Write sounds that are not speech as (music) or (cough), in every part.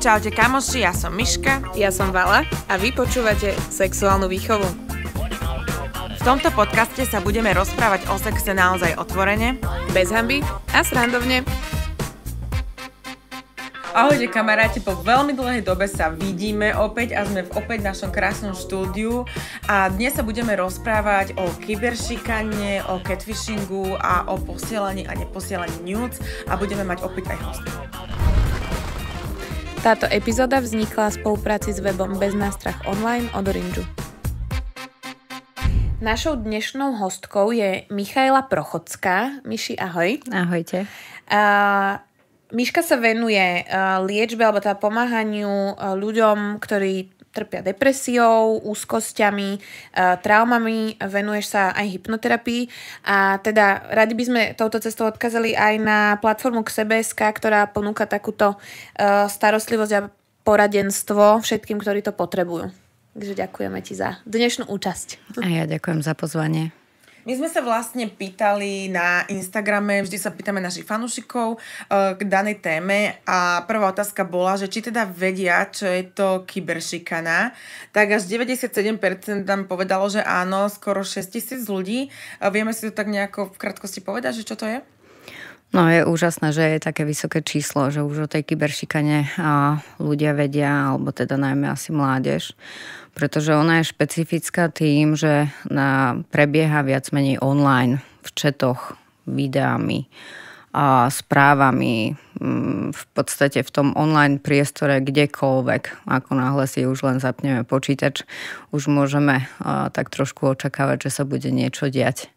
Čaute kamoši, ja som Miška. Ja som Vala a vy počúvate sexuálnu výchovu. V tomto podcaste sa budeme rozprávať o sexe naozaj otvorene, bez hamby a srandovne. Ahojte kamaráti, po veľmi dlhej dobe sa vidíme opäť a sme v opäť našom krásnom štúdiu a dnes sa budeme rozprávať o kyberšikane, o catfishingu a o posielaní a neposielaní nudes a budeme mať opäť aj hostov. Táto epizóda vznikla v spolupráci s webom Bez nástrach online od Orange. Našou dnešnou hostkou je Michaela Prochocká. Miši, ahoj. Ahojte. Uh, Miška sa venuje e, liečbe alebo teda pomáhaniu e, ľuďom, ktorí trpia depresiou, úzkosťami, e, traumami, venuješ sa aj hypnoterapii a teda radi by sme touto cestou odkazali aj na platformu KSBSK, ktorá ponúka takúto starostlivosť a poradenstvo všetkým, ktorí to potrebujú. Takže ďakujeme ti za dnešnú účasť. A ja ďakujem za pozvanie. My sme sa vlastne pýtali na Instagrame, vždy sa pýtame našich fanúšikov eh, k danej téme a prvá otázka bola, že či teda vedia, čo je to kyberšikana. Tak až 97% nám povedalo, že áno, skoro 6000 ľudí. Vieme si to tak nejako v krátkosti povedať, že čo to je? No je úžasné, že je také vysoké číslo, že už o tej kyberšikane eh, ľudia vedia, alebo teda najmä asi mládež pretože ona je špecifická tým, že na, prebieha viac menej online v četoch, videami a správami mm, v podstate v tom online priestore kdekoľvek. Ako náhle si už len zapneme počítač, už môžeme tak trošku očakávať, že sa bude niečo diať.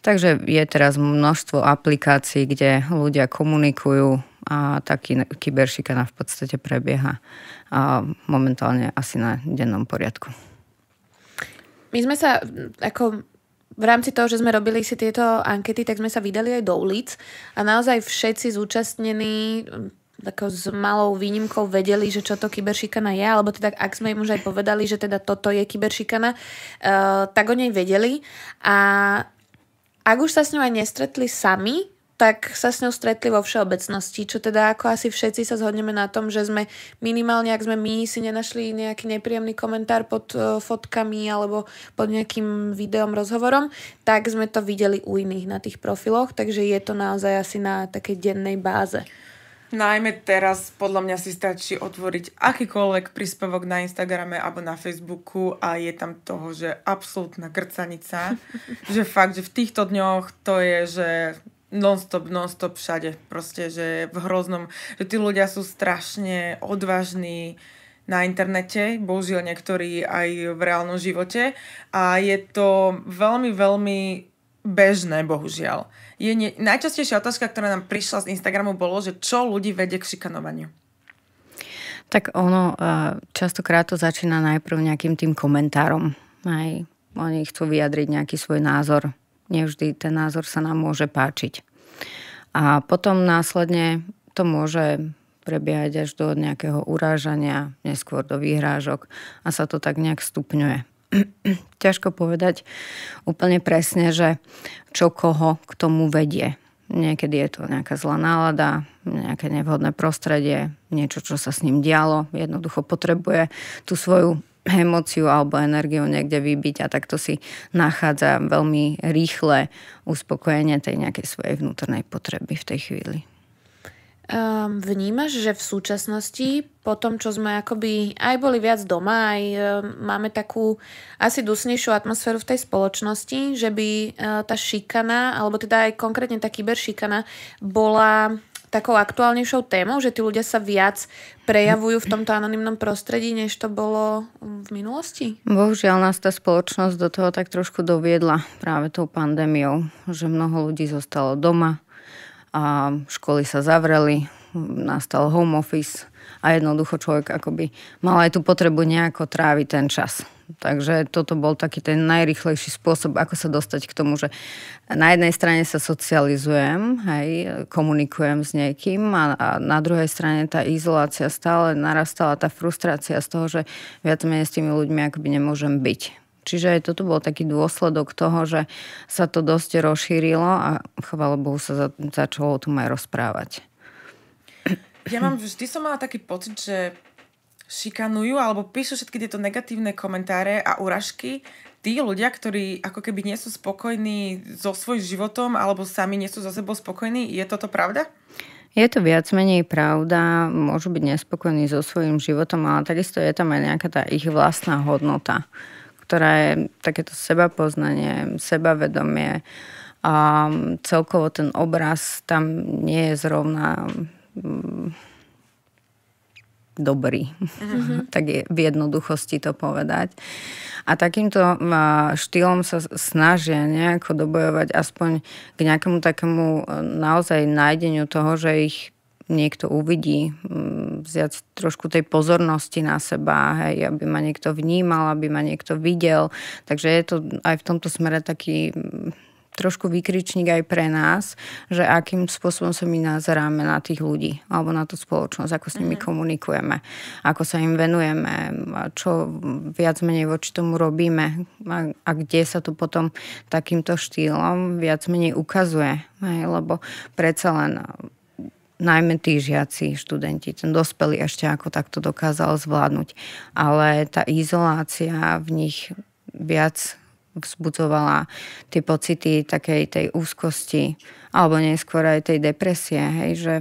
Takže je teraz množstvo aplikácií, kde ľudia komunikujú a tá kyberšikana v podstate prebieha momentálne asi na dennom poriadku. My sme sa ako v rámci toho, že sme robili si tieto ankety, tak sme sa vydali aj do ulic a naozaj všetci zúčastnení ako s malou výnimkou vedeli, že čo to kyberšikana je, alebo teda ak sme im už aj povedali, že teda toto je kyberšikana, uh, tak o nej vedeli a ak už sa s ňou aj nestretli sami, tak sa s ňou stretli vo všeobecnosti, čo teda ako asi všetci sa zhodneme na tom, že sme minimálne, ak sme my si nenašli nejaký nepríjemný komentár pod e, fotkami alebo pod nejakým videom, rozhovorom, tak sme to videli u iných na tých profiloch, takže je to naozaj asi na takej dennej báze. Najmä teraz podľa mňa si stačí otvoriť akýkoľvek príspevok na Instagrame alebo na Facebooku a je tam toho, že absolútna krcanica, (laughs) že fakt, že v týchto dňoch to je, že non-stop, non-stop všade. Proste, že v hroznom, že tí ľudia sú strašne odvážni na internete, bohužiaľ niektorí aj v reálnom živote a je to veľmi, veľmi bežné, bohužiaľ. Je ne... Najčastejšia otázka, ktorá nám prišla z Instagramu, bolo, že čo ľudí vedie k šikanovaniu. Tak ono, eh, častokrát to začína najprv nejakým tým komentárom. Aj oni chcú vyjadriť nejaký svoj názor nevždy ten názor sa nám môže páčiť. A potom následne to môže prebiehať až do nejakého urážania, neskôr do výhrážok a sa to tak nejak stupňuje. (clears throat) Ťažko povedať úplne presne, že čo koho k tomu vedie. Niekedy je to nejaká zlá nálada, nejaké nevhodné prostredie, niečo, čo sa s ním dialo. Jednoducho potrebuje tú svoju emóciu alebo energiu niekde vybiť a takto si nachádza veľmi rýchle uspokojenie tej nejakej svojej vnútornej potreby v tej chvíli. Um, vnímaš, že v súčasnosti, po tom, čo sme akoby aj boli viac doma, aj um, máme takú asi dusnejšiu atmosféru v tej spoločnosti, že by uh, tá šikana, alebo teda aj konkrétne tá kyberšikana, bola takou aktuálnejšou témou, že tí ľudia sa viac prejavujú v tomto anonimnom prostredí, než to bolo v minulosti? Bohužiaľ nás tá spoločnosť do toho tak trošku doviedla práve tou pandémiou, že mnoho ľudí zostalo doma a školy sa zavreli, nastal home office a jednoducho človek akoby mal aj tú potrebu nejako tráviť ten čas. Takže toto bol taký ten najrychlejší spôsob, ako sa dostať k tomu, že na jednej strane sa socializujem, hej, komunikujem s niekým a, a na druhej strane tá izolácia stále narastala, tá frustrácia z toho, že viac menej s tými ľuďmi akoby nemôžem byť. Čiže aj toto bol taký dôsledok toho, že sa to dosť rozšírilo a chvála Bohu sa za, začalo o tom aj rozprávať. Ja mám, vždy som mala taký pocit, že šikanujú alebo píšu všetky tieto negatívne komentáre a uražky. tí ľudia, ktorí ako keby nie sú spokojní so svojím životom alebo sami nie sú za sebou spokojní, je toto pravda? Je to viac menej pravda, môžu byť nespokojní so svojím životom, ale takisto je tam aj nejaká tá ich vlastná hodnota, ktorá je takéto sebapoznanie, sebavedomie a celkovo ten obraz tam nie je zrovna mm, dobrý. Uh-huh. (laughs) tak je v jednoduchosti to povedať. A takýmto štýlom sa snažia nejako dobojovať aspoň k nejakému takému e, naozaj nájdeniu toho, že ich niekto uvidí, vziať trošku tej pozornosti na seba, hej, aby ma niekto vnímal, aby ma niekto videl. Takže je to aj v tomto smere taký trošku výkričník aj pre nás, že akým spôsobom sa my nazeráme na tých ľudí alebo na tú spoločnosť, ako s nimi mm-hmm. komunikujeme, ako sa im venujeme, čo viac menej voči tomu robíme a, a kde sa to potom takýmto štýlom viac menej ukazuje. Hej, lebo predsa len najmä tí žiaci, študenti, ten dospelý ešte ako takto dokázal zvládnuť. Ale tá izolácia v nich viac vzbudzovala tie pocity takej tej úzkosti alebo neskôr aj tej depresie, hej, že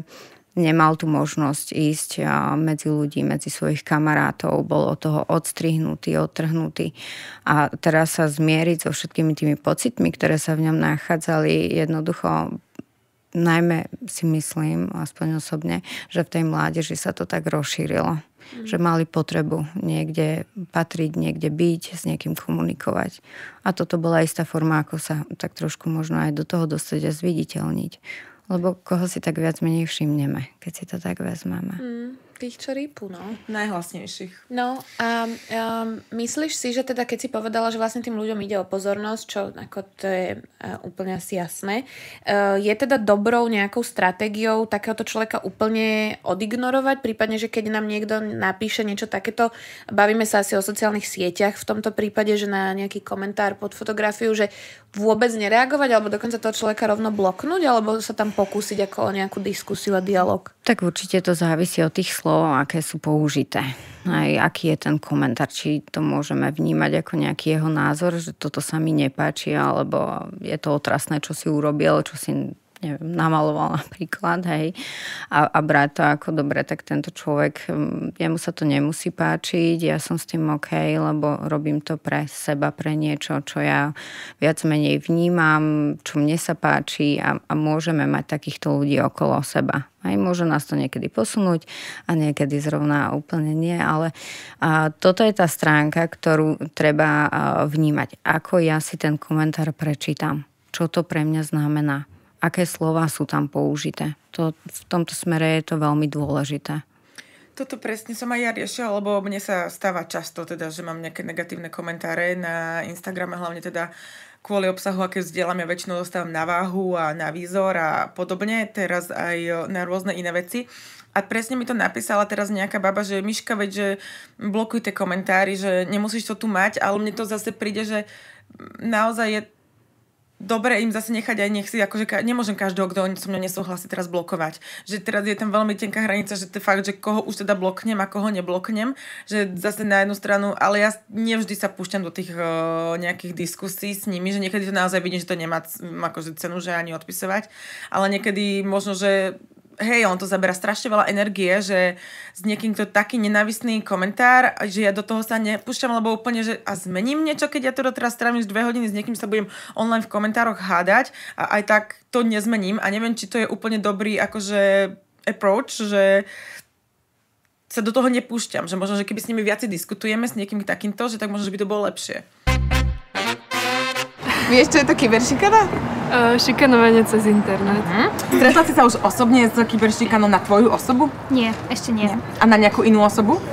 nemal tu možnosť ísť medzi ľudí, medzi svojich kamarátov, bol od toho odstrihnutý, odtrhnutý a teraz sa zmieriť so všetkými tými pocitmi, ktoré sa v ňom nachádzali, jednoducho najmä si myslím, aspoň osobne, že v tej mládeži sa to tak rozšírilo. Mm. Že mali potrebu niekde patriť, niekde byť, s niekým komunikovať. A toto bola istá forma, ako sa tak trošku možno aj do toho dostať a zviditeľniť. Lebo koho si tak viac menej všimneme, keď si to tak vezmeme. Mm tých, čo no. Najhlasnejších. No a um, myslíš si, že teda keď si povedala, že vlastne tým ľuďom ide o pozornosť, čo ako to je uh, úplne asi jasné, uh, je teda dobrou nejakou stratégiou takéhoto človeka úplne odignorovať, prípadne, že keď nám niekto napíše niečo takéto, bavíme sa asi o sociálnych sieťach v tomto prípade, že na nejaký komentár pod fotografiu, že vôbec nereagovať alebo dokonca toho človeka rovno bloknúť, alebo sa tam pokúsiť ako o nejakú diskusiu a dialog? Tak určite to závisí od tých slov, aké sú použité. Aj aký je ten komentár, či to môžeme vnímať ako nejaký jeho názor, že toto sa mi nepáči, alebo je to otrasné, čo si urobil, čo si neviem, vlastne namaloval napríklad, hej, a, a brať to ako dobre, tak tento človek, jemu sa to nemusí páčiť, ja som s tým OK, lebo robím to pre seba, pre niečo, čo ja viac menej vnímam, čo mne sa páči a, a môžeme mať takýchto ľudí okolo seba. Aj môže nás to niekedy posunúť a niekedy zrovna úplne nie, ale a toto je tá stránka, ktorú treba vnímať. Ako ja si ten komentár prečítam? Čo to pre mňa znamená? aké slova sú tam použité. To, v tomto smere je to veľmi dôležité. Toto presne som aj ja riešila, lebo mne sa stáva často, teda, že mám nejaké negatívne komentáre na Instagrame, hlavne teda kvôli obsahu, aké vzdielam, ja väčšinou dostávam na váhu a na výzor a podobne, teraz aj na rôzne iné veci. A presne mi to napísala teraz nejaká baba, že Miška, veď, že blokuj tie komentári, že nemusíš to tu mať, ale mne to zase príde, že naozaj je dobre im zase nechať aj nech si, akože ka- nemôžem každého, kto so mnou nesúhlasí, teraz blokovať. Že teraz je tam veľmi tenká hranica, že to fakt, že koho už teda bloknem a koho nebloknem, že zase na jednu stranu, ale ja nevždy sa púšťam do tých uh, nejakých diskusí s nimi, že niekedy to naozaj vidím, že to nemá akože cenu, že ani odpisovať, ale niekedy možno, že hej, on to zabera strašne veľa energie, že s niekým to taký nenávisný komentár, že ja do toho sa nepúšťam, lebo úplne, že a zmením niečo, keď ja to teraz strávim už dve hodiny, s niekým sa budem online v komentároch hádať a aj tak to nezmením a neviem, či to je úplne dobrý akože approach, že sa do toho nepúšťam, že možno, že keby s nimi viacej diskutujeme s niekým takýmto, že tak možno, že by to bolo lepšie. Vieš, čo je to kyberšikada? Uh, šikanovanie cez internet. Uh-huh. Stretla si sa už osobne s kyberšikanou na tvoju osobu? Nie, ešte nie. nie. A na nejakú inú osobu?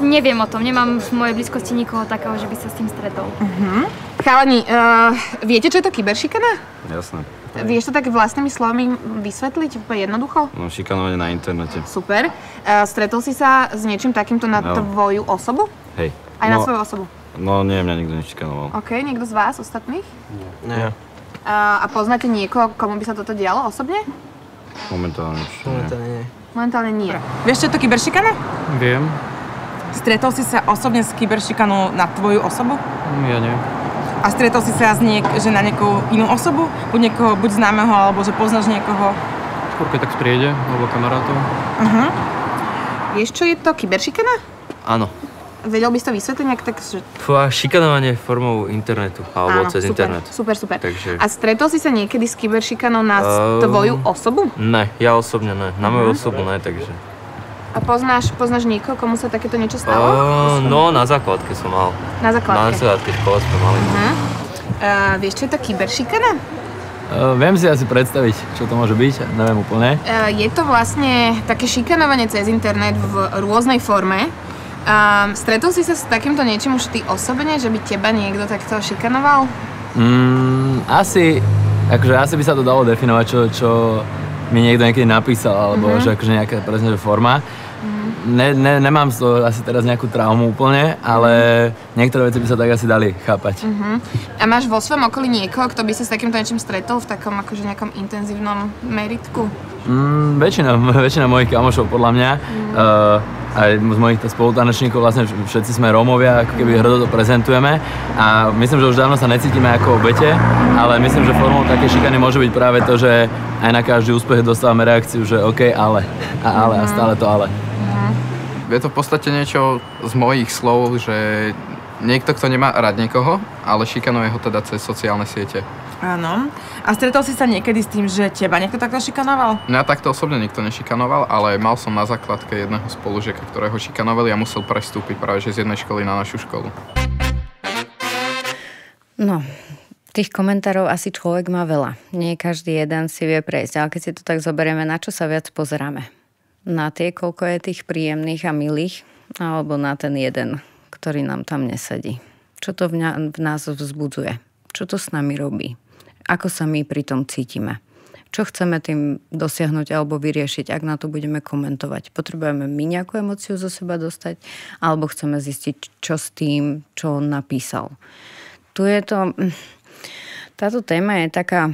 Neviem o tom, nemám v mojej blízkosti nikoho takého, že by sa s tým stretol. Uh-huh. Chalani, uh, viete, čo je to kyberšikana? Jasné. Vieš to tak vlastnými slovami vysvetliť úplne jednoducho? No, šikanovanie na internete. Super. Uh, stretol si sa s niečím takýmto na no. tvoju osobu? Hej. Aj no, na svoju osobu? No nie, mňa nikto nešikanoval. OK, niekto z vás ostatných? Nie. nie. Uh, a poznáte niekoho, komu by sa toto dialo osobne? Momentálne ešte Momentálne nie. Momentálne nie. Vieš, čo je to kyberšikana? Viem. Stretol si sa osobne s kyberšikanou na tvoju osobu? Ja nie. A stretol si sa s niek- že na niekoho inú osobu? Buď niekoho, buď známeho, alebo že poznáš niekoho? Skôr keď tak v triede, alebo kamarátov. Mhm. Vieš, čo je to kyberšikana? Áno. Vedel by si to vysvetliť nejak tak, že... Fúha, šikanovanie formou internetu, alebo Áno, cez super, internet. Super, super. Takže... A stretol si sa niekedy s kyberšikanou na uh, tvoju osobu? Ne, ja osobne ne. Na moju uh-huh. osobu ne, takže... A poznáš, poznáš niekoho, komu sa takéto niečo stalo? Uh, no, na základke som mal. Na základke? Na základke škole sme mali. Uh-huh. Uh, vieš, čo je to kyberšikana? Uh, viem si asi predstaviť, čo to môže byť, neviem úplne. Uh, je to vlastne také šikanovanie cez internet v rôznej forme. Um, stretol si sa s takýmto niečím už ty osobne, že by teba niekto takto šikanoval? Mm, asi, akože asi by sa to dalo definovať, čo, čo mi niekto niekedy napísal, alebo mm-hmm. že akože nejaká presne, forma. Mm-hmm ne, ne, nemám z toho asi teraz nejakú traumu úplne, ale mm. niektoré veci by sa tak asi dali chápať. Uh-huh. A máš vo svojom okolí niekoho, kto by sa s takýmto niečím stretol v takom akože nejakom intenzívnom meritku? Mm, väčšina, (laughs) väčšina mojich kamošov podľa mňa. Mm. Uh, aj z mojich spolutanečníkov vlastne všetci sme Rómovia, ako keby hrdo to prezentujeme a myslím, že už dávno sa necítime ako obete, ale myslím, že formou také šikany môže byť práve to, že aj na každý úspech dostávame reakciu, že OK, ale a ale a mhm. stále to ale je to v podstate niečo z mojich slov, že niekto, kto nemá rád niekoho, ale šikanuje ho teda cez sociálne siete. Áno. A stretol si sa niekedy s tým, že teba niekto takto šikanoval? Mňa takto osobne nikto nešikanoval, ale mal som na základke jedného spolužiaka, ktorého šikanovali a musel prestúpiť práve že z jednej školy na našu školu. No, tých komentárov asi človek má veľa. Nie každý jeden si vie prejsť, ale keď si to tak zoberieme, na čo sa viac pozeráme? na tie, koľko je tých príjemných a milých, alebo na ten jeden, ktorý nám tam nesedí. Čo to v, nás vzbudzuje? Čo to s nami robí? Ako sa my pri tom cítime? Čo chceme tým dosiahnuť alebo vyriešiť, ak na to budeme komentovať? Potrebujeme my nejakú emociu zo seba dostať, alebo chceme zistiť, čo s tým, čo on napísal. Tu je to... Mm, táto téma je taká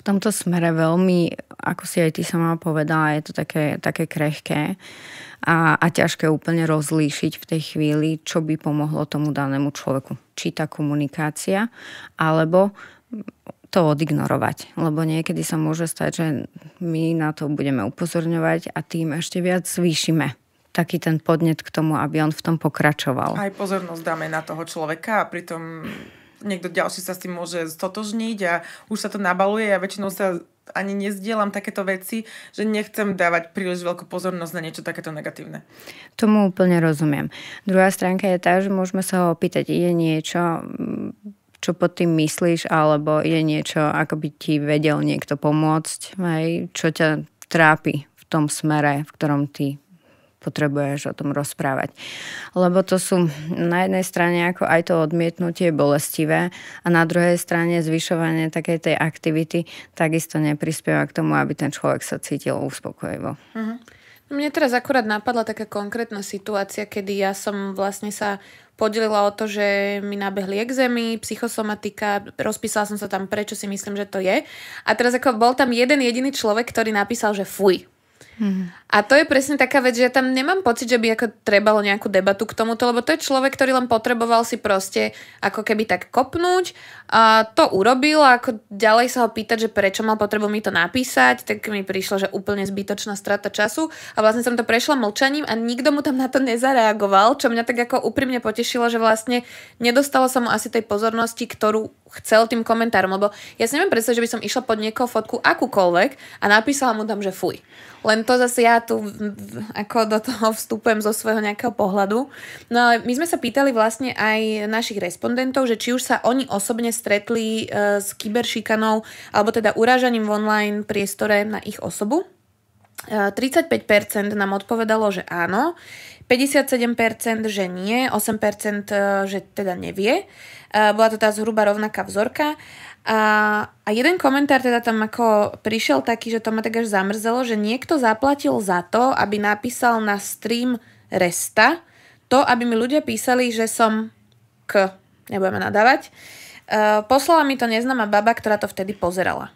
v tomto smere veľmi, ako si aj ty sama povedala, je to také, také krehké a, a ťažké úplne rozlíšiť v tej chvíli, čo by pomohlo tomu danému človeku. Či tá komunikácia, alebo to odignorovať, lebo niekedy sa môže stať, že my na to budeme upozorňovať a tým ešte viac zvýšime taký ten podnet k tomu, aby on v tom pokračoval. Aj pozornosť dáme na toho človeka a pritom niekto ďalší sa s tým môže stotožniť a už sa to nabaluje a väčšinou sa ani nezdielam takéto veci, že nechcem dávať príliš veľkú pozornosť na niečo takéto negatívne. Tomu úplne rozumiem. Druhá stránka je tá, že môžeme sa ho opýtať, je niečo, čo pod tým myslíš, alebo je niečo, ako by ti vedel niekto pomôcť, aj čo ťa trápi v tom smere, v ktorom ty potrebuješ o tom rozprávať. Lebo to sú na jednej strane ako aj to odmietnutie bolestivé a na druhej strane zvyšovanie takej tej aktivity takisto neprispieva k tomu, aby ten človek sa cítil uspokojivo. uh mne teraz akurát napadla taká konkrétna situácia, kedy ja som vlastne sa podelila o to, že mi nabehli exémy, psychosomatika, rozpísala som sa tam, prečo si myslím, že to je. A teraz ako bol tam jeden jediný človek, ktorý napísal, že fuj, Hmm. A to je presne taká vec, že ja tam nemám pocit, že by ako trebalo nejakú debatu k tomuto, lebo to je človek, ktorý len potreboval si proste ako keby tak kopnúť a to urobil a ako ďalej sa ho pýtať, že prečo mal potrebu mi to napísať, tak mi prišlo, že úplne zbytočná strata času a vlastne som to prešla mlčaním a nikto mu tam na to nezareagoval, čo mňa tak ako úprimne potešilo, že vlastne nedostalo som mu asi tej pozornosti, ktorú chcel tým komentárom, lebo ja si neviem predstaviť, že by som išla pod niekoho fotku akúkoľvek a napísala mu tam, že fuj. Len to zase ja tu ako do toho (laughs) vstupujem zo svojho nejakého pohľadu. No ale my sme sa pýtali vlastne aj našich respondentov, že či už sa oni osobne stretli e, s kyberšikanou alebo teda urážaním v online priestore na ich osobu. E, 35% nám odpovedalo, že áno, 57% že nie, 8% e, že teda nevie. Eh, bola to tá zhruba rovnaká vzorka. A, a jeden komentár teda tam ako prišiel taký, že to ma tak až zamrzelo, že niekto zaplatil za to, aby napísal na stream Resta to, aby mi ľudia písali, že som k, nebudeme nadávať. Uh, poslala mi to neznáma baba, ktorá to vtedy pozerala.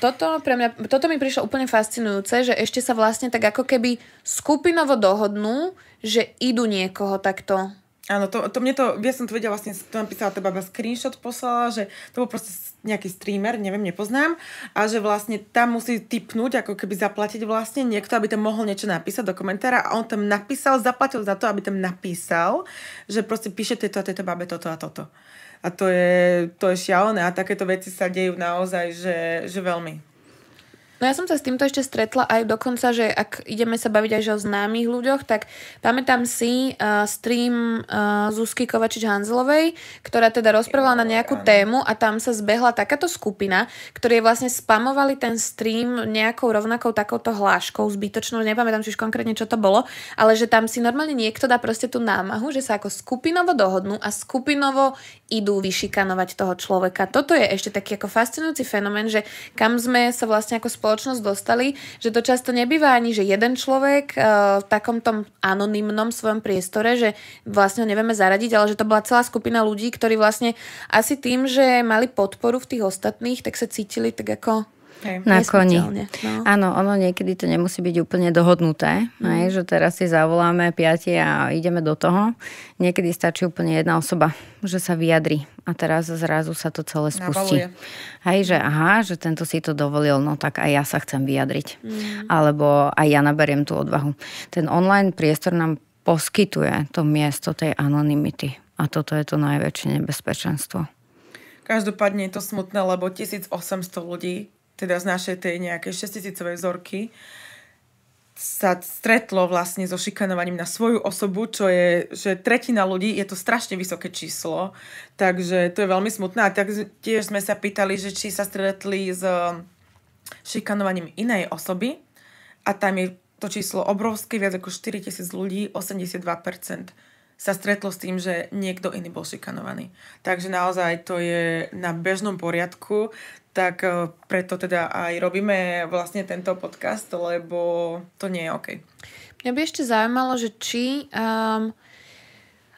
Toto, pre mňa, toto mi prišlo úplne fascinujúce, že ešte sa vlastne tak ako keby skupinovo dohodnú, že idú niekoho takto Áno, to, to mne to, ja som to vedela, vlastne to napísala teba, teda screenshot poslala, že to bol proste nejaký streamer, neviem, nepoznám, a že vlastne tam musí typnúť, ako keby zaplatiť vlastne niekto, aby tam mohol niečo napísať do komentára a on tam napísal, zaplatil za to, aby tam napísal, že proste píše tieto a tieto babe toto a toto. A to je, to je šialené a takéto veci sa dejú naozaj, že, že veľmi. No ja som sa s týmto ešte stretla aj dokonca, že ak ideme sa baviť aj o známych ľuďoch, tak pamätám si uh, stream uh, Zuzky kovačič hanzlovej ktorá teda rozprávala na nejakú tému a tam sa zbehla takáto skupina, ktorí vlastne spamovali ten stream nejakou rovnakou takouto hláškou zbytočnou, nepamätám si už konkrétne, čo to bolo, ale že tam si normálne niekto dá proste tú námahu, že sa ako skupinovo dohodnú a skupinovo idú vyšikanovať toho človeka. Toto je ešte taký ako fascinujúci fenomén, že kam sme sa vlastne ako spoločnosť spoločnosť dostali, že to často nebýva ani, že jeden človek eh, v takom tom anonymnom svojom priestore, že vlastne ho nevieme zaradiť, ale že to bola celá skupina ľudí, ktorí vlastne asi tým, že mali podporu v tých ostatných, tak sa cítili tak ako Hej, na koni. No. Áno, ono niekedy to nemusí byť úplne dohodnuté, mm. aj, že teraz si zavoláme piatie a ideme do toho. Niekedy stačí úplne jedna osoba, že sa vyjadri a teraz zrazu sa to celé spustí. Hej, že aha, že tento si to dovolil, no tak aj ja sa chcem vyjadriť. Mm. Alebo aj ja naberiem tú odvahu. Ten online priestor nám poskytuje to miesto tej anonymity. A toto je to najväčšie nebezpečenstvo. Každopádne je to smutné, lebo 1800 ľudí teda z našej tej nejakej 6000 vzorky, sa stretlo vlastne so šikanovaním na svoju osobu, čo je, že tretina ľudí, je to strašne vysoké číslo, takže to je veľmi smutné. A tak tiež sme sa pýtali, že či sa stretli s um, šikanovaním inej osoby a tam je to číslo obrovské, viac ako 4000 ľudí, 82% sa stretlo s tým, že niekto iný bol šikanovaný. Takže naozaj to je na bežnom poriadku, tak e, preto teda aj robíme vlastne tento podcast, lebo to nie je OK. Mňa by ešte zaujímalo, že či... Um,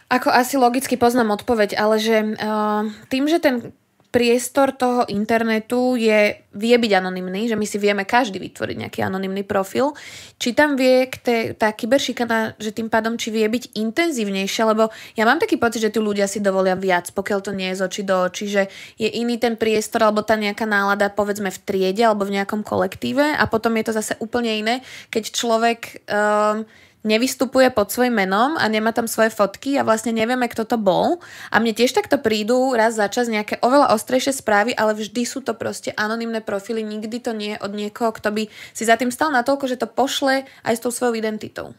ako asi logicky poznám odpoveď, ale že uh, tým, že ten priestor toho internetu je, vie byť anonymný, že my si vieme každý vytvoriť nejaký anonymný profil. Či tam vie te, tá kyberšikana, že tým pádom či vie byť intenzívnejšia, lebo ja mám taký pocit, že tí ľudia si dovolia viac, pokiaľ to nie je z očí do očí, že je iný ten priestor alebo tá nejaká nálada povedzme v triede alebo v nejakom kolektíve a potom je to zase úplne iné, keď človek... Um, nevystupuje pod svojim menom a nemá tam svoje fotky a vlastne nevieme, kto to bol. A mne tiež takto prídu raz za čas nejaké oveľa ostrejšie správy, ale vždy sú to proste anonimné profily, nikdy to nie je od niekoho, kto by si za tým stal natoľko, že to pošle aj s tou svojou identitou.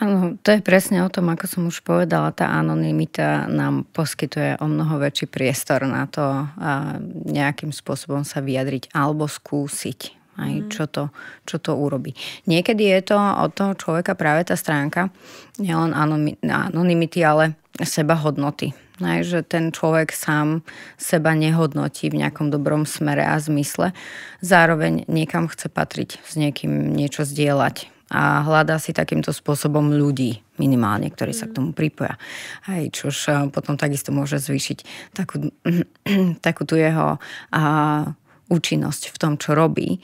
Áno, to je presne o tom, ako som už povedala, tá anonimita nám poskytuje o mnoho väčší priestor na to a nejakým spôsobom sa vyjadriť alebo skúsiť aj mhm. čo to, čo to urobí. Niekedy je to od toho človeka práve tá stránka, nielen anonymity, ale seba hodnoty. Aj, že ten človek sám seba nehodnotí v nejakom dobrom smere a zmysle. Zároveň niekam chce patriť, s niekým niečo zdieľať a hľadá si takýmto spôsobom ľudí minimálne, ktorí sa k mhm. tomu pripoja. Aj čož eh, potom takisto môže zvýšiť takú, (clears throat) takú tu jeho a, účinnosť v tom, čo robí.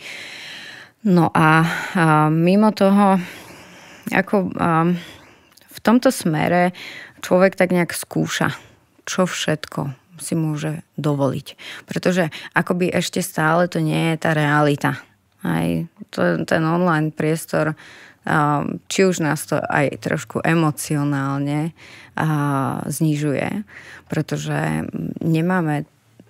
No a, a mimo toho, ako a, v tomto smere človek tak nejak skúša, čo všetko si môže dovoliť. Pretože akoby ešte stále to nie je tá realita. Aj to, ten online priestor, či už nás to aj trošku emocionálne znižuje, pretože nemáme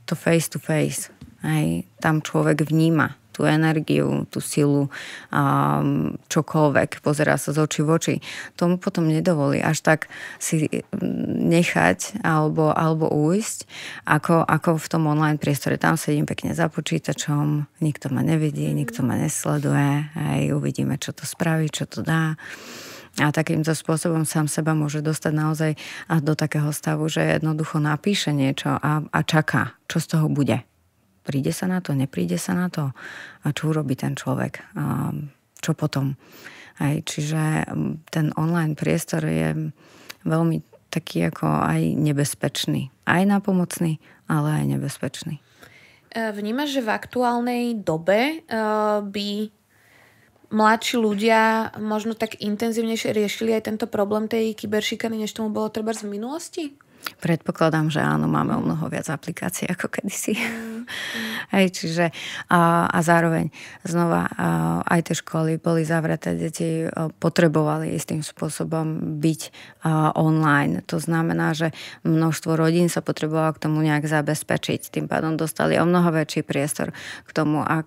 to face to face Hej. Tam človek vníma tú energiu, tú silu, um, čokoľvek, pozera sa z očí v oči. Tomu potom nedovolí až tak si mm, nechať alebo, alebo újsť, ako, ako v tom online priestore. Tam sedím pekne za počítačom, nikto ma nevidí, mhm. nikto ma nesleduje, aj uvidíme, čo to spraví, čo to dá. A takýmto spôsobom sám seba môže dostať naozaj do takého stavu, že jednoducho napíše niečo a, a čaká, čo z toho bude. Príde sa na to, nepríde sa na to? A čo urobí ten človek? A čo potom? Aj, čiže ten online priestor je veľmi taký ako aj nebezpečný. Aj napomocný, ale aj nebezpečný. E, vnímaš, že v aktuálnej dobe e, by mladší ľudia možno tak intenzívnejšie riešili aj tento problém tej kyberšikany, než tomu bolo treba v minulosti? Predpokladám, že áno, máme o mnoho viac aplikácií ako kedysi. Mm. Hej, čiže a, a zároveň znova a, aj tie školy boli zavreté, deti e, potrebovali istým spôsobom byť a, e, online. To znamená, že množstvo rodín sa potrebovalo k tomu nejak zabezpečiť. Tým pádom dostali o mnoho väčší priestor k tomu a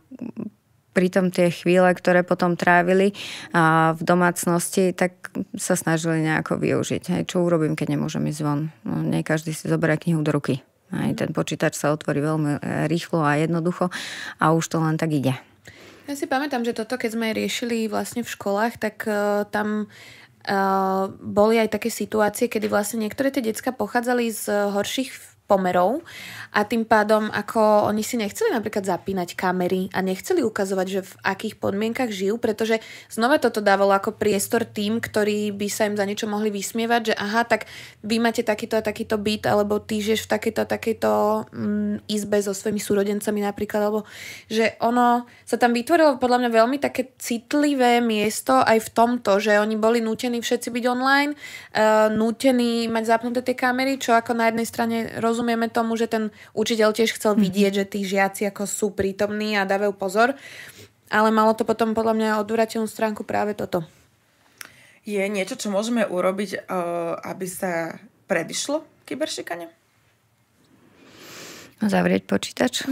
pritom tie chvíle, ktoré potom trávili a v domácnosti, tak sa snažili nejako využiť. Hej, čo urobím, keď nemôžem ísť von? No, nie každý si zoberá knihu do ruky. Aj ten počítač sa otvorí veľmi e, rýchlo a jednoducho a už to len tak ide. Ja si pamätám, že toto, keď sme riešili vlastne v školách, tak uh, tam uh, boli aj také situácie, kedy vlastne niektoré tie decka pochádzali z horších pomerov a tým pádom, ako oni si nechceli napríklad zapínať kamery a nechceli ukazovať, že v akých podmienkach žijú, pretože znova toto dávalo ako priestor tým, ktorí by sa im za niečo mohli vysmievať, že aha, tak vy máte takýto a takýto byt, alebo ty žiješ v takejto a takejto mm, izbe so svojimi súrodencami napríklad, alebo že ono sa tam vytvorilo podľa mňa veľmi také citlivé miesto aj v tomto, že oni boli nútení všetci byť online, uh, nútení mať zapnuté tie kamery, čo ako na jednej strane roz rozumieme tomu, že ten učiteľ tiež chcel mhm. vidieť, mm-hmm. že tí žiaci ako sú prítomní a dávajú pozor, ale malo to potom podľa mňa odvratenú stránku práve toto. Je niečo, čo môžeme urobiť, eh, aby sa predišlo kyberšikanie? Zavrieť počítač.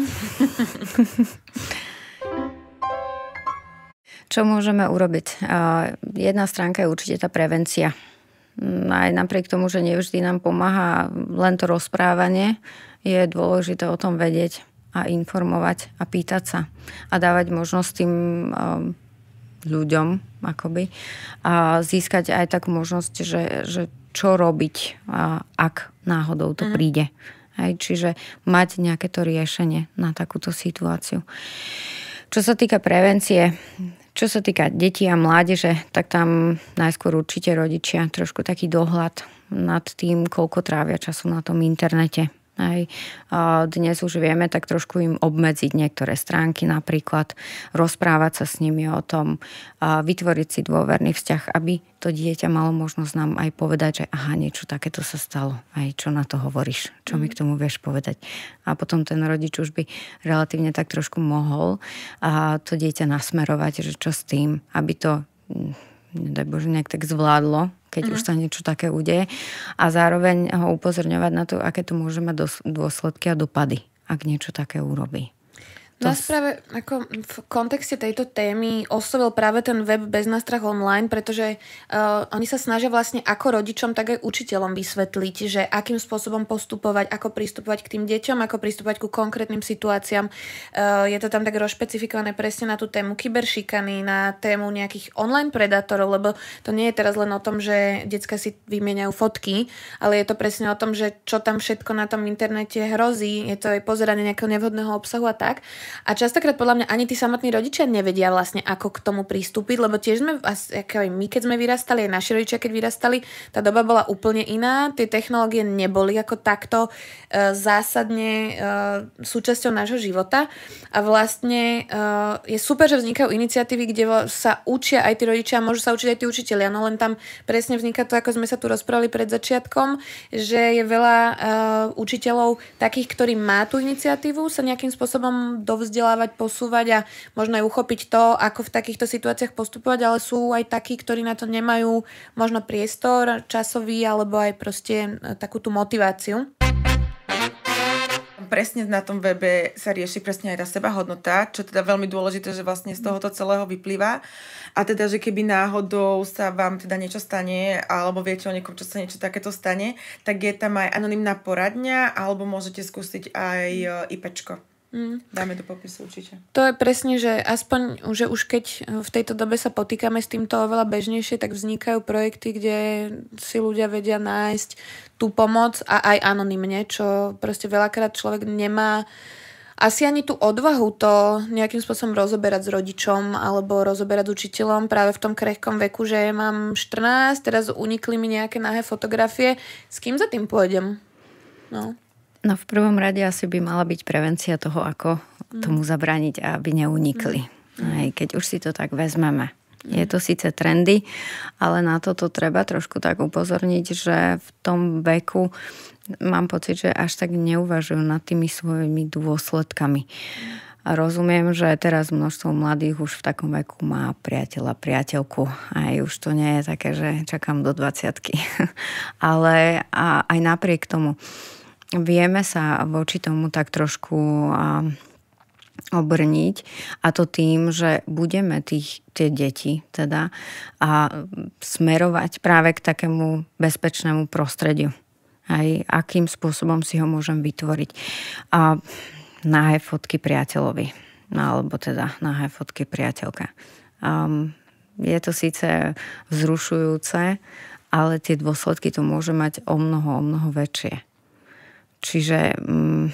(laughs) čo môžeme urobiť? Eh, jedna stránka je určite tá prevencia Mm, aj napriek tomu, že nevždy nám pomáha len to rozprávanie, je dôležité o tom vedieť a informovať a pýtať sa a dávať možnosť tým um, ľuďom akoby a získať aj takú možnosť, že, že čo robiť, ak náhodou to mhm. príde. Aj, čiže mať nejaké to riešenie na takúto situáciu. Čo sa týka prevencie, čo sa týka detí a mládeže, tak tam najskôr určite rodičia trošku taký dohľad nad tým, koľko trávia času na tom internete aj Dnes už vieme tak trošku im obmedziť niektoré stránky, napríklad rozprávať sa s nimi o tom, vytvoriť si dôverný vzťah, aby to dieťa malo možnosť nám aj povedať, že aha, niečo takéto sa stalo, aj čo na to hovoríš, čo mi mhm. k tomu vieš povedať. A potom ten rodič už by relatívne tak trošku mohol a to dieťa nasmerovať, že čo s tým, aby to hm, nedaj Bože, nejak tak zvládlo keď mm. už sa niečo také udeje a zároveň ho upozorňovať na to, aké to môže mať dôsledky a dopady, ak niečo také urobí. To... Nás práve ako v kontexte tejto témy oslovil práve ten web bez nástrah online, pretože uh, oni sa snažia vlastne ako rodičom, tak aj učiteľom vysvetliť, že akým spôsobom postupovať, ako pristupovať k tým deťom, ako pristupovať ku konkrétnym situáciám. Uh, je to tam tak rozšpecifikované presne na tú tému kyberšikany, na tému nejakých online predátorov, lebo to nie je teraz len o tom, že detská si vymieňajú fotky, ale je to presne o tom, že čo tam všetko na tom internete hrozí, je to aj pozeranie nejakého nevhodného obsahu a tak. A častokrát podľa mňa ani tí samotní rodičia nevedia vlastne, ako k tomu pristúpiť, lebo tiež sme, my keď sme vyrastali, aj naši rodičia keď vyrastali, tá doba bola úplne iná, tie technológie neboli ako takto e, zásadne e, súčasťou nášho života a vlastne e, je super, že vznikajú iniciatívy, kde sa učia aj tí rodičia, môžu sa učiť aj tí učiteľia, no len tam presne vzniká to, ako sme sa tu rozprávali pred začiatkom, že je veľa e, učiteľov takých, ktorí má tú iniciatívu, sa nejakým spôsobom do dovzdelávať, posúvať a možno aj uchopiť to, ako v takýchto situáciách postupovať, ale sú aj takí, ktorí na to nemajú možno priestor časový alebo aj proste e, takú tú motiváciu presne na tom webe sa rieši presne aj tá seba hodnota, čo teda veľmi dôležité, že vlastne z tohoto celého vyplýva. A teda, že keby náhodou sa vám teda niečo stane, alebo viete o niekom, čo sa niečo takéto stane, tak je tam aj anonimná poradňa, alebo môžete skúsiť aj IPčko. E, Mm. Dáme do popisu určite. To je presne, že aspoň, že už keď eh, v tejto dobe sa potýkame s týmto oveľa bežnejšie, tak vznikajú projekty, kde si ľudia vedia nájsť tú pomoc a aj anonymne, čo proste veľakrát človek nemá asi ani tú odvahu to nejakým spôsobom rozoberať s rodičom alebo rozoberať s učiteľom práve v tom krehkom veku, že mám 14, teraz unikli mi nejaké nahé fotografie. S kým za tým pôjdem? No. No v prvom rade asi by mala byť prevencia toho, ako mm. tomu zabrániť, aby neunikli. Mm. Aj keď už si to tak vezmeme. Mm. Je to síce trendy, ale na toto treba trošku tak upozorniť, že v tom veku mám pocit, že až tak neuvažujú nad tými svojimi dôsledkami. A rozumiem, že teraz množstvo mladých už v takom veku má priateľa, priateľku. Aj už to nie je také, že čakám do 20 (laughs) Ale a, aj napriek tomu vieme sa voči tomu tak trošku obrniť a to tým, že budeme tých, tie deti teda a smerovať práve k takému bezpečnému prostrediu. aj akým spôsobom si ho môžem vytvoriť. A nahé fotky priateľovi. No, alebo teda nahé fotky priateľka. Um, je to síce vzrušujúce, ale tie dôsledky to môže mať o mnoho, o mnoho väčšie. Čiže mm,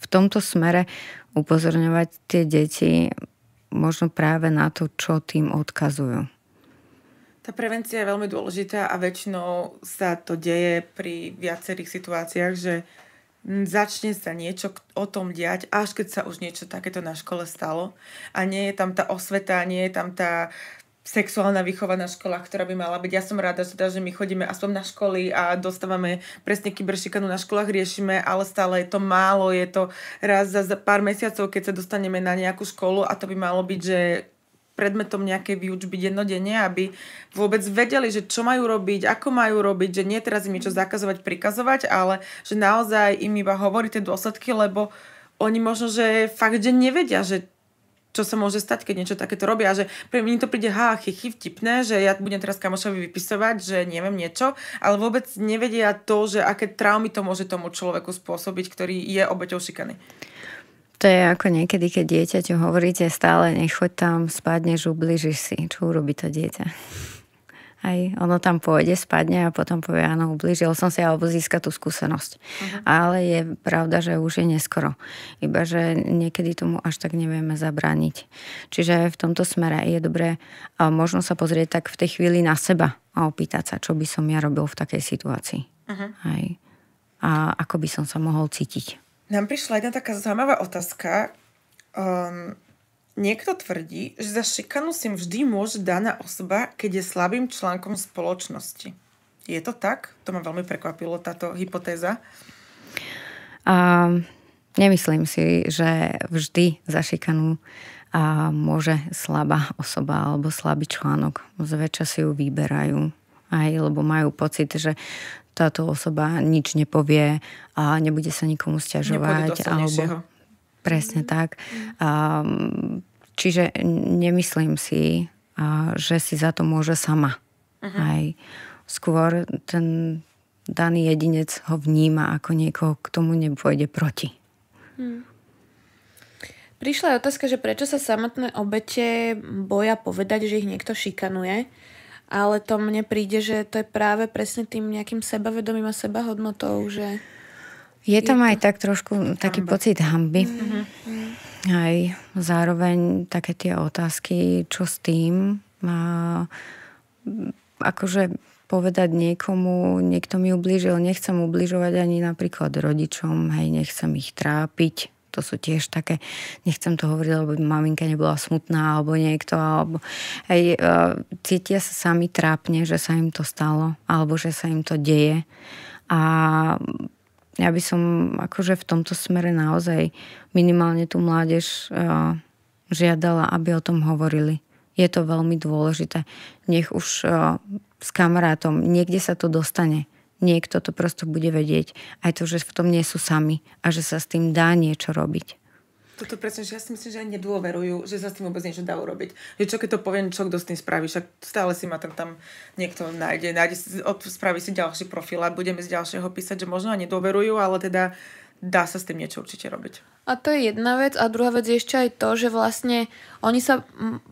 v tomto smere upozorňovať tie deti možno práve na to, čo tým odkazujú. Tá prevencia je veľmi dôležitá a väčšinou sa to deje pri viacerých situáciách, že mm, začne sa niečo o tom diať, až keď sa už niečo takéto na škole stalo. A nie je tam tá osveta, nie je tam tá sexuálna výchova na školách, ktorá by mala byť. Ja som rada, že, teda, že my chodíme aspoň na školy a dostávame presne kyberšikanu na školách, riešime, ale stále je to málo, je to raz za pár mesiacov, keď sa dostaneme na nejakú školu a to by malo byť, že predmetom nejakej výučby dennodenne, aby vôbec vedeli, že čo majú robiť, ako majú robiť, že nie teraz im niečo zakazovať, prikazovať, ale že naozaj im iba hovorí tie dôsledky, lebo oni možno, že fakt, že nevedia, že čo sa môže stať, keď niečo takéto robia. Že pre mňa to príde ha, chichy, vtipné, že ja budem teraz kamošovi vypisovať, že neviem niečo, ale vôbec nevedia to, že aké traumy to môže tomu človeku spôsobiť, ktorý je obeťou šikany. To je ako niekedy, keď dieťaťu hovoríte stále, nechoď tam, spadneš, ubližíš si. Čo urobí to dieťa? Aj ono tam pôjde, spadne a potom povie, áno, ublížil som si alebo získa tú skúsenosť. Uh-huh. Ale je pravda, že už je neskoro. Iba, že niekedy tomu až tak nevieme zabrániť. Čiže v tomto smere je dobré možno sa pozrieť tak v tej chvíli na seba a opýtať sa, čo by som ja robil v takej situácii. Uh-huh. Mhm. Aj. A ako by som sa mohol cítiť. Nám prišla jedna taká zaujímavá otázka. Um, Niekto tvrdí, že za šikanu si vždy môže daná osoba, keď je slabým článkom spoločnosti. Je to tak? To ma veľmi prekvapilo, táto hypotéza. A, nemyslím si, že vždy za šikanu a môže slabá osoba alebo slabý článok. Zväčša si ju vyberajú aj lebo majú pocit, že táto osoba nič nepovie a nebude sa nikomu stiažovať. Alebo, Presne tak. Um, čiže nemyslím si, uh, že si za to môže sama. Aha. Aj skôr ten daný jedinec ho vníma ako niekoho, k tomu nepôjde proti. Hmm. Prišla aj otázka, že prečo sa samotné obete boja povedať, že ich niekto šikanuje, ale to mne príde, že to je práve presne tým nejakým sebavedomým a sebahodnotou, že... Je tam je aj to... tak trošku taký hamba. pocit hamby. Mm-hmm. Aj zároveň také tie otázky, čo s tým. A, akože povedať niekomu, niekto mi ublížil, nechcem ubližovať ani napríklad rodičom, hej, nechcem ich trápiť. To sú tiež také, nechcem to hovoriť, lebo maminka nebola smutná, alebo niekto, alebo hej, e, cítia sa sami trápne, že sa im to stalo, alebo že sa im to deje. A ja by som akože v tomto smere naozaj minimálne tú mládež uh, žiadala, aby o tom hovorili. Je to veľmi dôležité. Nech už uh, s kamarátom niekde sa to dostane. Niekto to prosto bude vedieť. Aj to, že v tom nie sú sami a že sa s tým dá niečo robiť toto presne, že ja si myslím, že aj nedôverujú, že sa s tým vôbec niečo dá urobiť. Že čo keď to poviem, čo kto s tým spraví, však stále si ma tam, tam niekto nájde, nájde, spraví si ďalší profil a budeme z ďalšieho písať, že možno aj nedôverujú, ale teda dá sa s tým niečo určite robiť. A to je jedna vec. A druhá vec je ešte aj to, že vlastne oni sa,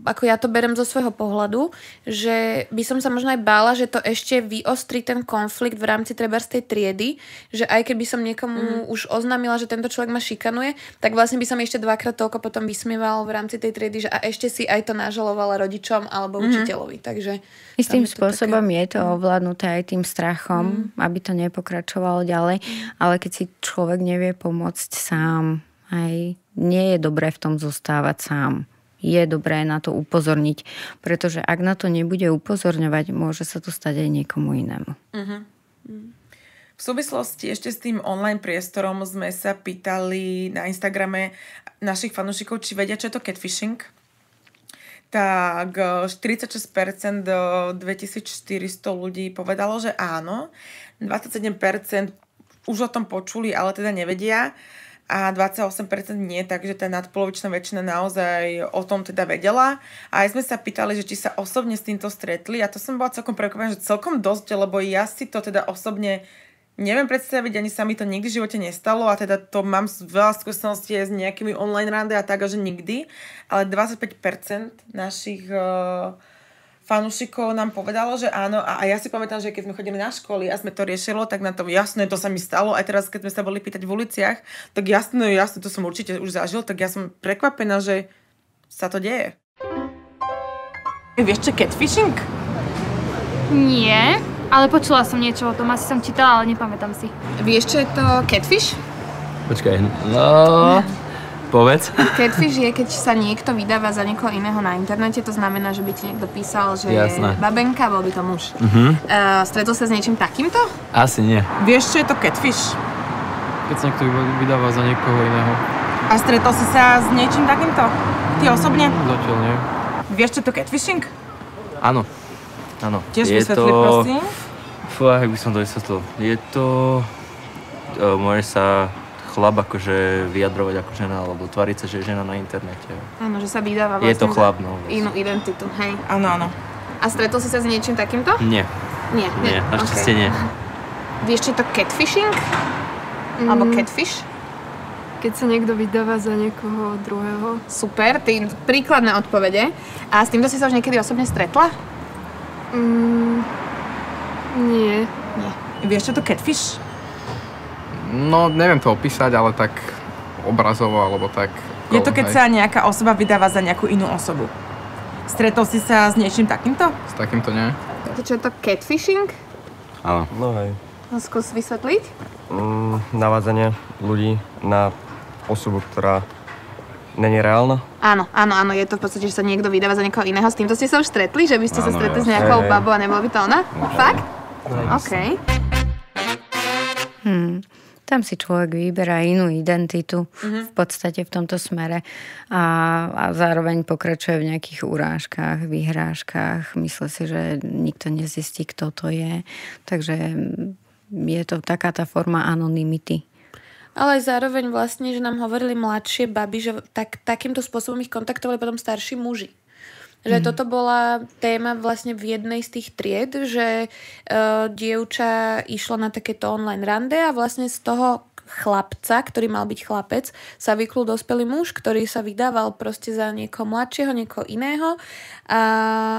ako ja to berem zo svojho pohľadu, že by som sa možno aj bála, že to ešte vyostri ten konflikt v rámci treba z tej triedy, že aj keby som niekomu mm. už oznámila, že tento človek ma šikanuje, tak vlastne by som ešte dvakrát toľko potom vysmieval v rámci tej triedy, že a ešte si aj to nažalovala rodičom alebo mm. učiteľovi. Takže Istým spôsobom také... je to mhm. ovládnuté aj tým strachom, mm. aby to nepokračovalo ďalej, mhm. ale keď si človek nevie pomôcť sám aj nie je dobré v tom zostávať sám. Je dobré na to upozorniť, pretože ak na to nebude upozorňovať, môže sa to stať aj niekomu inému. Uh-huh. V súvislosti ešte s tým online priestorom sme sa pýtali na Instagrame našich fanúšikov, či vedia, čo je to catfishing tak 46% e, 2400 e, ľudí povedalo, že áno. 27% už o tom počuli, ale teda nevedia a 28% nie, takže tá nadpolovičná väčšina naozaj o tom teda vedela. A aj sme sa pýtali, že či sa osobne s týmto stretli a to som bola celkom prekvapená, že celkom dosť, lebo ja si to teda osobne neviem predstaviť, ani sa mi to nikdy v živote nestalo a teda to mám veľa skúseností s nejakými online rande a tak, že nikdy, ale 25% našich uh, fanúšikov nám povedalo, že áno. A, a ja si pamätám, že keď sme chodili na školy a sme to riešilo, tak na tom jasné, to sa mi stalo. Aj teraz, keď sme sa boli pýtať v uliciach, tak jasné, jasné, to som určite už zažil, tak ja som prekvapená, že sa to deje. Vieš, čo catfishing? Nie, ale počula som niečo o tom, asi som čítala, ale nepamätám si. Vieš, čo je to catfish? Počkaj, no povedz. Catfish je, keď sa niekto vydáva za niekoho iného na internete, to znamená, že by ti niekto písal, že Jasné. je babenka, bol by to muž. Uh-huh. Uh, stretol sa s niečím takýmto? Asi nie. Vieš, čo je to catfish? Keď sa niekto vydáva za niekoho iného. A stretol si sa s niečím takýmto? Ty osobne? Zatiaľ nie. Vieš, čo je to catfishing? Áno. Áno. Tiež je to... prosím. Fú, ak by som to vysvetlil. Je to... Uh, eh, môže sa chlap akože vyjadrovať ako žena, alebo tvariť sa, že je žena na internete. Áno, že sa vydáva vlastne je to vlastne chlap, no, vlastne. inú identitu, hej. Áno, áno. A stretol si sa s niečím takýmto? Nie. Nie, nie. nie našťastie okay. nie. Vieš, či je to catfishing? Mm. Alebo catfish? keď sa niekto vydáva za niekoho druhého. Super, ty príkladné odpovede. A s týmto si sa už niekedy osobne stretla? Mm, nie. Nie. Vieš, čo to catfish? No, neviem to opísať, ale tak obrazovo, alebo tak... Je to, keď hej. sa nejaká osoba vydáva za nejakú inú osobu. Stretol si sa s niečím takýmto? S takýmto nie. To čo je to catfishing? Áno. No hej. No skús vysvetliť. Mm, navádzanie ľudí na osobu, ktorá není reálna. Áno, áno, áno, je to v podstate, že sa niekto vydáva za niekoho iného. S týmto ste sa už stretli, že by ste áno, sa stretli ja. s nejakou babou a nebola by to ona? No, Fakt? No, OK. Hmm tam si človek vyberá inú identitu mm-hmm. v podstate v tomto smere a, a zároveň pokračuje v nejakých urážkach, vyhrážkach. Myslí si, že nikto nezistí, kto to je. Takže je to taká tá forma anonymity. Ale aj zároveň vlastne, že nám hovorili mladšie baby, že tak, takýmto spôsobom ich kontaktovali potom starší muži. Že mm. toto bola téma vlastne v jednej z tých tried, že uh, dievča išla na takéto online rande a vlastne z toho chlapca, ktorý mal byť chlapec, sa vyklú dospelý muž, ktorý sa vydával proste za niekoho mladšieho, niekoho iného. A,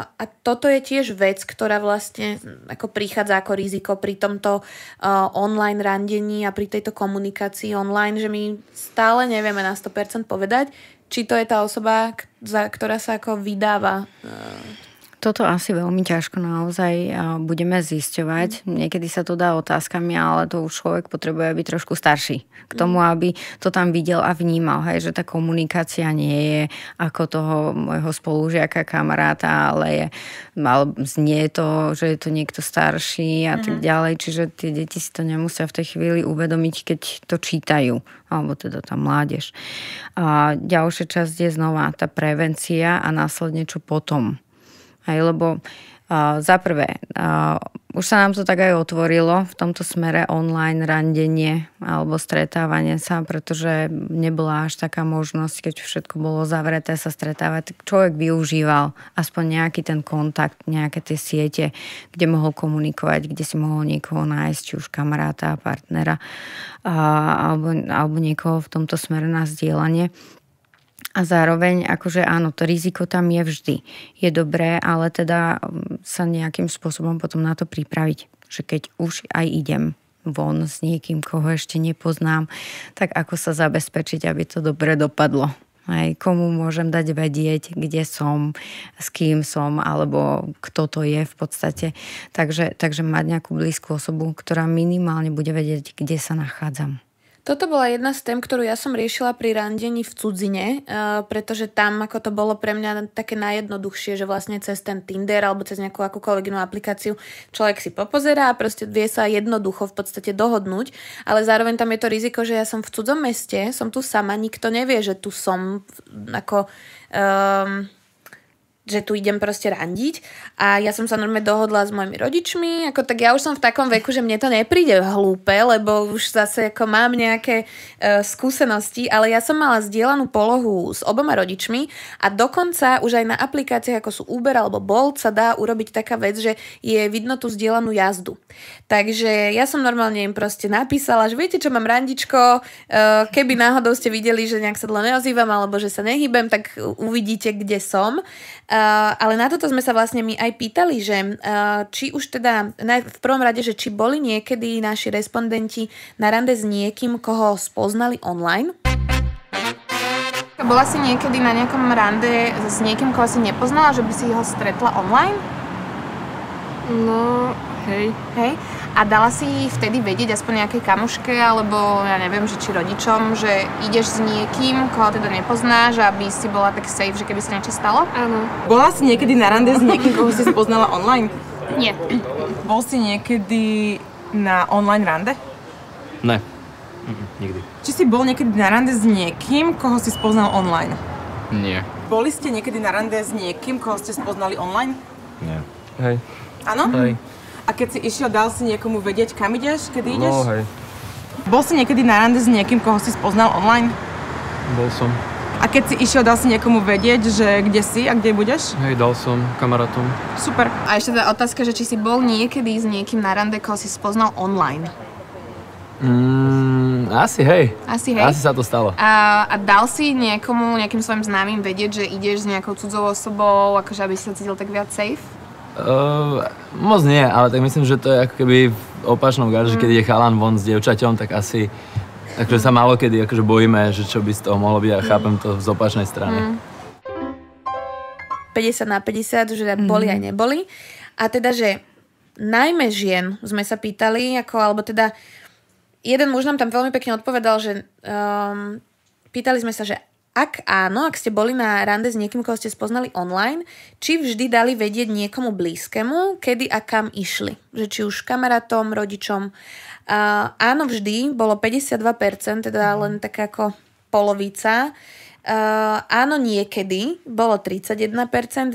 a toto je tiež vec, ktorá vlastne mm, ako prichádza ako riziko pri tomto uh, online randení a pri tejto komunikácii online, že my stále nevieme na 100% povedať, či to je tá osoba, za ktorá sa ako vydáva eh, toto asi veľmi ťažko naozaj budeme zisťovať. Mm. Niekedy sa to dá otázkami, ale to už človek potrebuje byť trošku starší k mm. tomu, aby to tam videl a vnímal. Hej, že tá komunikácia nie je ako toho môjho spolužiaka, kamaráta, ale je, ale znie to, že je to niekto starší a tak mhm. ďalej. Čiže tie deti si to nemusia v tej chvíli uvedomiť, keď to čítajú alebo teda tá mládež. A ďalšia časť je znova tá prevencia a následne čo potom. Hej, lebo uh, za prvé, uh, už sa nám to tak aj otvorilo v tomto smere online randenie alebo stretávanie sa, pretože nebola až taká možnosť, keď všetko bolo zavreté, sa stretávať. Človek využíval aspoň nejaký ten kontakt, nejaké tie siete, kde mohol komunikovať, kde si mohol niekoho nájsť, či už kamaráta, partnera a, alebo, alebo niekoho v tomto smere na zdieľanie a zároveň, akože áno, to riziko tam je vždy. Je dobré, ale teda mm, sa nejakým spôsobom potom na to pripraviť, že keď už aj idem von s niekým, koho ešte nepoznám, tak ako sa zabezpečiť, aby to dobre dopadlo. Aj komu môžem dať vedieť, kde som, s kým som, alebo kto to je v podstate. Takže, takže mať nejakú blízku osobu, ktorá minimálne bude vedieť, kde sa nachádzam. Toto bola jedna z tém, ktorú ja som riešila pri randení v cudzine, eh, pretože tam ako to bolo pre mňa také najjednoduchšie, že vlastne cez ten Tinder alebo cez nejakú akúkoľvek inú aplikáciu človek si popozerá a proste vie sa jednoducho v podstate dohodnúť, ale zároveň tam je to riziko, že ja som v cudzom meste, som tu sama, nikto nevie, že tu som ako... Um, že tu idem proste randiť a ja som sa normálne dohodla s mojimi rodičmi, ako tak ja už som v takom veku, že mne to nepríde hlúpe, lebo už zase ako mám nejaké e, skúsenosti, ale ja som mala zdieľanú polohu s oboma rodičmi a dokonca už aj na aplikáciách ako sú Uber alebo Bolt sa dá urobiť taká vec, že je vidno tú zdieľanú jazdu. Takže ja som normálne im proste napísala, že viete čo, mám randičko, e, keby náhodou ste videli, že nejak sa dlho neozývam alebo že sa nehybem, tak uvidíte, kde som. E, Eh, ale na toto sme sa vlastne my aj pýtali, že eh, či už teda, v prvom rade, že či boli niekedy naši respondenti na rande s niekým, koho spoznali online? Bola si niekedy na nejakom rande s niekým, koho si nepoznala, že by si ho stretla online? No, hej. Hej. A dala si vtedy vedieť aspoň nejakej kamoške, alebo ja neviem, že či rodičom, že ideš s niekým, koho teda nepoznáš, aby si bola tak safe, že keby sa niečo stalo? Áno. Bola si niekedy na rande s niekým, koho si spoznala online? Nie. Bol si niekedy na online rande? Ne. Mm-mm, nikdy. Či si bol niekedy na rande s niekým, koho si spoznal online? Nie. Boli ste niekedy na rande s niekým, koho ste spoznali online? Nie. Hej áno? Hej. A keď si išiel, dal si niekomu vedieť, kam ideš, kedy no, ideš? No, hej. Bol si niekedy na rande s niekým, koho si spoznal online? Bol som. A keď si išiel, dal si niekomu vedieť, že kde si a kde budeš? Hej, dal som kamarátom. Super. A ešte tá teda otázka, že či si bol niekedy s niekým na rande, koho si spoznal online? Mm, asi hej. Asi hej. Asi sa to stalo. A, a dal si niekomu, nejakým svojim známym vedieť, že ideš s nejakou cudzou osobou, akože aby si sa cítil tak viac safe? Uh, moc nie, ale tak myslím, že to je ako keby v opačnom garži, mm. keď je chalan von s dievčaťom, tak asi takže sa málo kedy akože bojíme, že čo by z toho mohlo byť a mm. chápem to z opačnej strany. Mm. 50 na 50, že mm. boli mm. aj neboli. A teda, že najmä žien sme sa pýtali, ako, alebo teda jeden muž nám tam veľmi pekne odpovedal, že um, pýtali sme sa, že ak áno, ak ste boli na rande s niekým, koho ste spoznali online, či vždy dali vedieť niekomu blízkemu, kedy a kam išli. Že či už kamarátom, rodičom. Uh, áno, vždy, bolo 52%, teda mhm. len taká ako polovica. Uh, áno, niekedy, bolo 31%,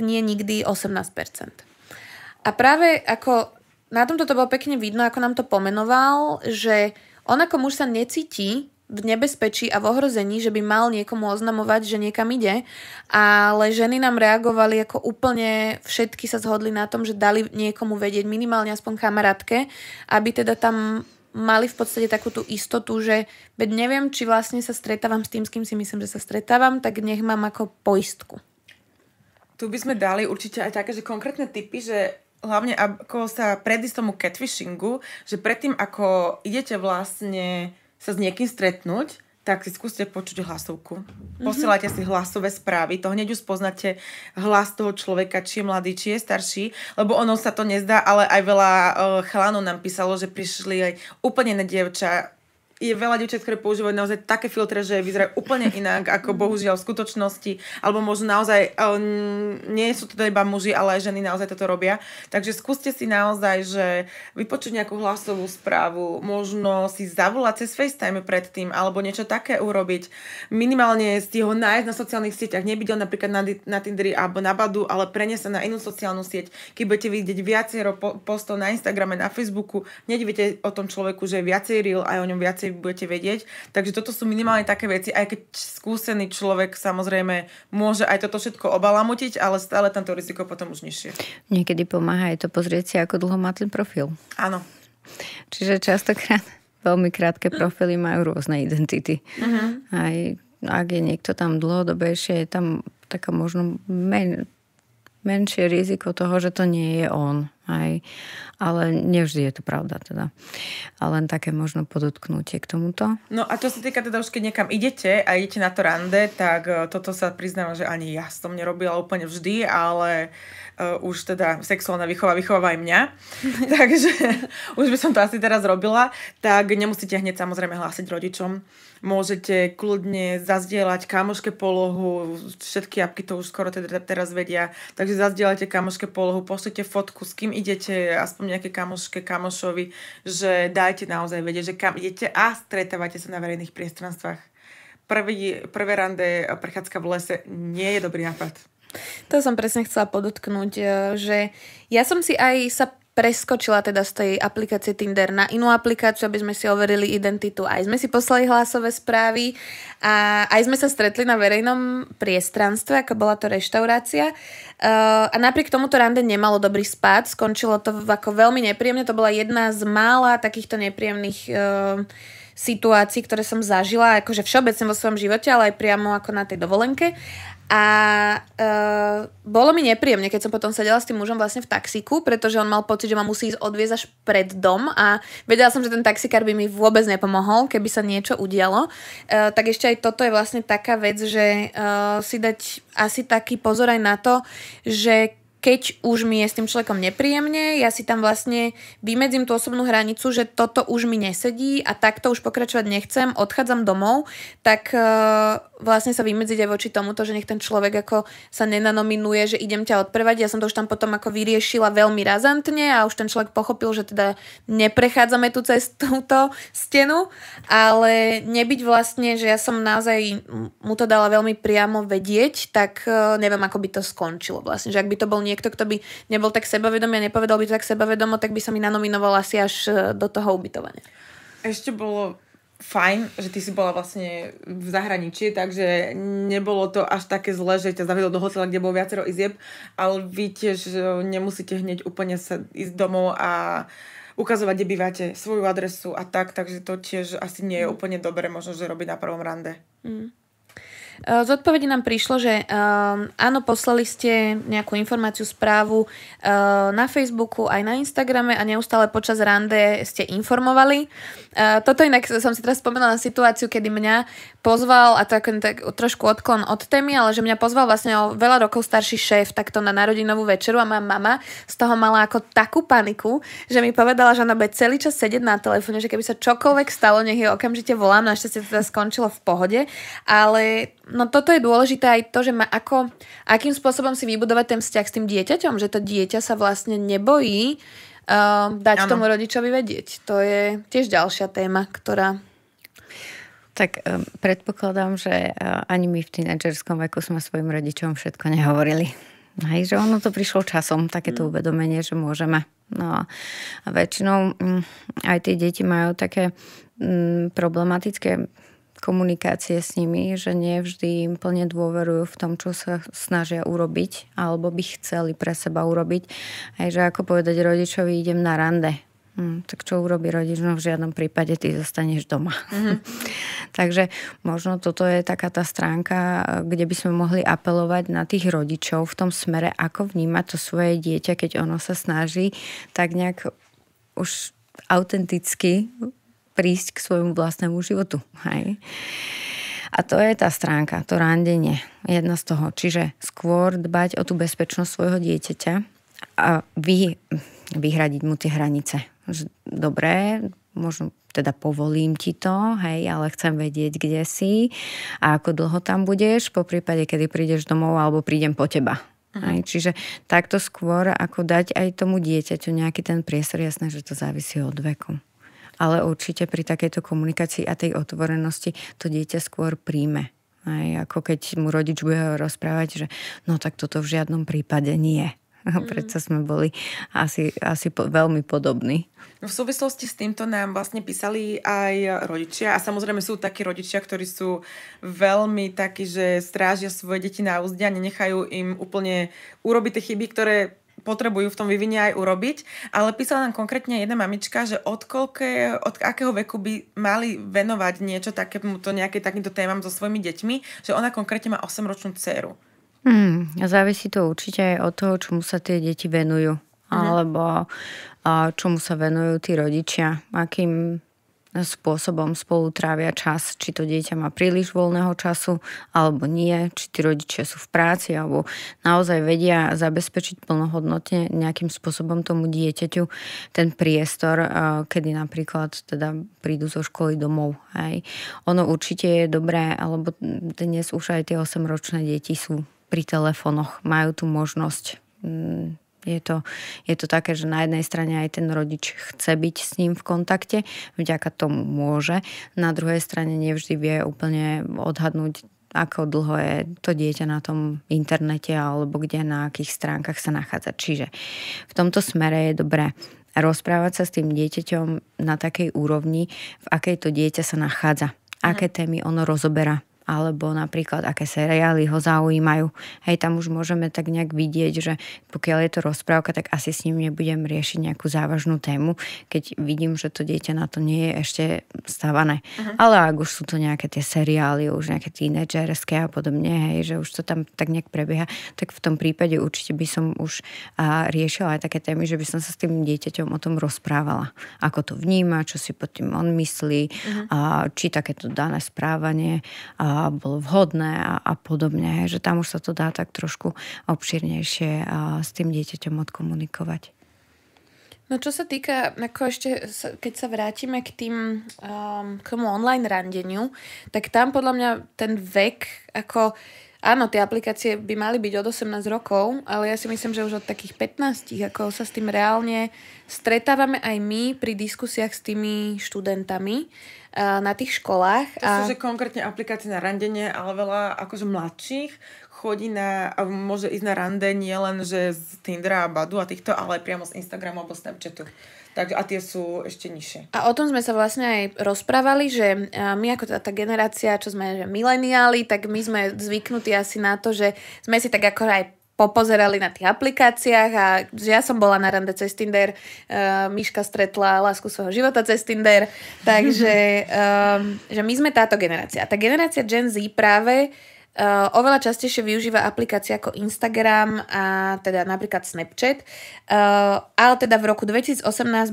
nie nikdy 18%. A práve ako na tomto to bolo pekne vidno, ako nám to pomenoval, že on ako muž sa necíti v nebezpečí a v ohrození, že by mal niekomu oznamovať, že niekam ide, ale ženy nám reagovali ako úplne všetky sa zhodli na tom, že dali niekomu vedieť, minimálne aspoň kamarátke, aby teda tam mali v podstate takú tú istotu, že veď neviem, či vlastne sa stretávam s tým, s kým si myslím, že sa stretávam, tak nech mám ako poistku. Tu by sme dali určite aj také, že konkrétne typy, že hlavne ako sa predísť tomu catfishingu, že predtým, ako idete vlastne sa s niekým stretnúť, tak si skúste počuť hlasovku. Mhm. Posielajte si hlasové správy, to hneď už poznáte hlas toho človeka, či je mladý, či je starší, lebo ono sa to nezdá, ale aj veľa uh, nám písalo, že prišli aj úplne na dievča, je veľa dievčat, ktoré používajú naozaj také filtre, že vyzerajú úplne inak, ako mhm. bohužiaľ v skutočnosti, alebo možno naozaj, ehm, nie sú to teda iba muži, ale aj ženy naozaj toto robia. Takže skúste si naozaj, že vypočuť nejakú hlasovú správu, možno si zavolať cez FaceTime predtým, alebo niečo také urobiť. Minimálne si ho nájsť na sociálnych sieťach, nebyť on napríklad na, na Tinderi alebo na Badu, ale preniesť sa na inú sociálnu sieť, keď budete vidieť viacero postov na Instagrame, na Facebooku, hneď o tom človeku, že je viacej real a je o ňom viacej keď budete vedieť. Takže toto sú minimálne také veci, aj keď skúsený človek samozrejme môže aj toto všetko obalamutiť, ale stále tam to riziko potom už nižšie. Niekedy pomáha aj to pozrieť si, ako dlho má ten profil. Áno. Čiže častokrát (laughs) veľmi krátke profily majú rôzne identity. Uh-huh. Aj ak je niekto tam dlhodobejšie, je tam taká možno men, menšie riziko toho, že to nie je on. Aj, ale nevždy je to pravda teda. A len také možno podotknutie k tomuto. No a čo sa týka teda už keď niekam idete a idete na to rande, tak e, toto sa priznávam, že ani ja som nerobila úplne vždy, ale uh, už teda sexuálna výchova vychováva aj mňa. (laughs) Takže (laughs) už by som to asi teraz robila. Tak nemusíte hneď samozrejme hlásiť rodičom môžete kľudne zazdieľať kamoške polohu, všetky apky to už skoro teda teraz vedia, takže zazdieľajte kamoške polohu, pošlite fotku, s kým idete, aspoň nejaké kamoške kamošovi, že dajte naozaj vedieť, že kam idete a stretávate sa na verejných priestranstvách. Prvý, prvé rande prechádzka v lese nie je dobrý nápad. To som presne chcela podotknúť, že ja som si aj sa preskočila teda z tej aplikácie Tinder na inú aplikáciu, aby sme si overili identitu. Aj sme si poslali hlasové správy a aj sme sa stretli na verejnom priestranstve, ako bola to reštaurácia. Uh, a napriek tomuto rande nemalo dobrý spád, skončilo to ako veľmi nepríjemne. To bola jedna z mála takýchto nepríjemných uh, situácií, ktoré som zažila akože všeobecne vo svojom živote, ale aj priamo ako na tej dovolenke. A uh, bolo mi nepríjemne, keď som potom sedela s tým mužom vlastne v taxíku, pretože on mal pocit, že ma musí ísť odviezť až pred dom a vedela som, že ten taxikár by mi vôbec nepomohol, keby sa niečo udialo. Uh, tak ešte aj toto je vlastne taká vec, že uh, si dať asi taký pozor aj na to, že keď už mi je s tým človekom nepríjemne, ja si tam vlastne vymedzím tú osobnú hranicu, že toto už mi nesedí a takto už pokračovať nechcem, odchádzam domov, tak uh, vlastne sa vymedziť aj voči tomuto, že nech ten človek ako sa nenanominuje, že idem ťa odprevať. Ja som to už tam potom ako vyriešila veľmi razantne a už ten človek pochopil, že teda neprechádzame tú cez túto stenu, ale nebyť vlastne, že ja som naozaj mu to dala veľmi priamo vedieť, tak uh, neviem, ako by to skončilo vlastne, že ak by to bol nie niekto, kto by nebol tak sebavedomý a nepovedal by to tak sebavedomo, tak by sa mi nanominoval asi až e, do toho ubytovania. Ešte bolo fajn, že ty si bola vlastne v zahraničí, takže nebolo to až také zle, že ťa zavedol do hotela, kde bolo viacero izieb, ale vy tiež e, nemusíte hneď úplne sa ísť domov a ukazovať, kde bývate, svoju adresu a tak, takže to tiež asi nie je mm. úplne dobré možno, že robiť na prvom rande. Mm. E, z odpovede nám prišlo, že e, áno, poslali ste nejakú informáciu, správu e, na Facebooku aj na Instagrame a neustále počas rande ste informovali. Toto inak som si teraz spomenula na situáciu, kedy mňa pozval, a to je tak, trošku odklon od témy, ale že mňa pozval vlastne o veľa rokov starší šéf takto na narodinovú večeru a moja mama z toho mala ako takú paniku, že mi povedala, že ona bude celý čas sedieť na telefóne, že keby sa čokoľvek stalo, nech je okamžite volám, našťastie to teda skončilo v pohode, ale no toto je dôležité aj to, že ma ako, akým spôsobom si vybudovať ten vzťah s tým dieťaťom, že to dieťa sa vlastne nebojí uh, dať ano. tomu rodičovi vedieť. To je tiež ďalšia téma, ktorá... Tak um, predpokladám, že uh, ani my v tínedžerskom veku sme svojim rodičom všetko nehovorili. Hej, že ono to prišlo časom, takéto mm. uvedomenie, že môžeme. No a väčšinou mm, aj tie deti majú také mm, problematické komunikácie s nimi, že nie vždy im plne dôverujú v tom, čo sa snažia urobiť alebo by chceli pre seba urobiť. Aj že ako povedať rodičovi, idem na rande. Hm, tak čo urobí rodič? No v žiadnom prípade ty zostaneš doma. Mm-hmm. (laughs) Takže možno toto je taká tá stránka, kde by sme mohli apelovať na tých rodičov v tom smere, ako vnímať to svoje dieťa, keď ono sa snaží tak nejak už autenticky prísť k svojmu vlastnému životu. Hej? A to je tá stránka, to randenie, jedna z toho. Čiže skôr dbať o tú bezpečnosť svojho dieťaťa a vy, vyhradiť mu tie hranice. Dobré, možno teda povolím ti to, hej, ale chcem vedieť, kde si a ako dlho tam budeš, po prípade, kedy prídeš domov alebo prídem po teba. Aj, mhm. čiže takto skôr, ako dať aj tomu dieťaťu nejaký ten priestor, jasné, že to závisí od veku ale určite pri takejto komunikácii a tej otvorenosti to dieťa skôr príjme. Aj ako keď mu rodič bude rozprávať, že no tak toto v žiadnom prípade nie. (laughs) Mm. Preto sme boli asi, asi po, veľmi podobní. No, v súvislosti s týmto nám vlastne písali aj rodičia a samozrejme sú takí rodičia, ktorí sú veľmi takí, že strážia svoje deti na úzde a nenechajú im úplne urobiť tie chyby, ktoré potrebujú v tom vyvinie aj urobiť, ale písala nám konkrétne jedna mamička, že od, koľke, od akého veku by mali venovať niečo takémuto, nejaké takýmto témam so svojimi deťmi, že ona konkrétne má 8-ročnú dceru. Hmm, závisí to určite aj od toho, čomu sa tie deti venujú. Mhm. Alebo čomu sa venujú tí rodičia, akým spôsobom spolu trávia čas, či to dieťa má príliš voľného času alebo nie, či tí rodičia sú v práci alebo naozaj vedia zabezpečiť plnohodnotne nejakým spôsobom tomu dieťaťu ten priestor, kedy napríklad teda prídu zo školy domov. Hej. Ono určite je dobré, alebo dnes už aj tie 8-ročné deti sú pri telefonoch, majú tu možnosť mm, je to, je to také, že na jednej strane aj ten rodič chce byť s ním v kontakte, vďaka tomu môže. Na druhej strane nevždy vie úplne odhadnúť, ako dlho je to dieťa na tom internete alebo kde na akých stránkach sa nachádza. Čiže v tomto smere je dobré rozprávať sa s tým dieťaťom na takej úrovni, v akej to dieťa sa nachádza, aké mhm. témy ono rozoberá alebo napríklad aké seriály ho zaujímajú. Hej, tam už môžeme tak nejak vidieť, že pokiaľ je to rozprávka, tak asi s ním nebudem riešiť nejakú závažnú tému, keď vidím, že to dieťa na to nie je ešte stávané. Uh-huh. Mhm. Ale ak už sú to nejaké tie seriály, už nejaké tínedžerské a podobne, hej, že už to tam tak nejak prebieha, tak v tom prípade určite by som už a, riešila aj také témy, že by som sa s tým dieťaťom o tom rozprávala. Ako to vníma, čo si pod tým on myslí, uh-huh. a, či takéto dané správanie a, bolo vhodné a, a podobne. Že tam už sa to dá tak trošku obširnejšie s tým dieťaťom odkomunikovať. No čo sa týka, ako ešte, keď sa vrátime k tým, um, k tomu online randeniu, tak tam podľa mňa ten vek, ako, áno, tie aplikácie by mali byť od 18 rokov, ale ja si myslím, že už od takých 15, ako sa s tým reálne stretávame aj my pri diskusiách s tými študentami na tých školách. To a... sú, že konkrétne aplikácie na randenie, ale veľa akože mladších chodí na, môže ísť na rande nie len, že z Tindra a Badu a týchto, ale priamo z Instagramu alebo Snapchatu. Takže a tie sú ešte nižšie. A o tom sme sa vlastne aj rozprávali, že my ako tá, tá generácia, čo sme že mileniáli, tak my sme zvyknutí asi na to, že sme si tak ako aj popozerali na tých aplikáciách a že ja som bola na rande cez Tinder, uh, Miška stretla lásku svojho života cez Tinder, takže um, (laughs) že my sme táto generácia. A tá generácia Gen Z práve uh, Eh, oveľa častejšie využíva aplikácie ako Instagram a teda napríklad Snapchat. Uh, ale teda v roku 2018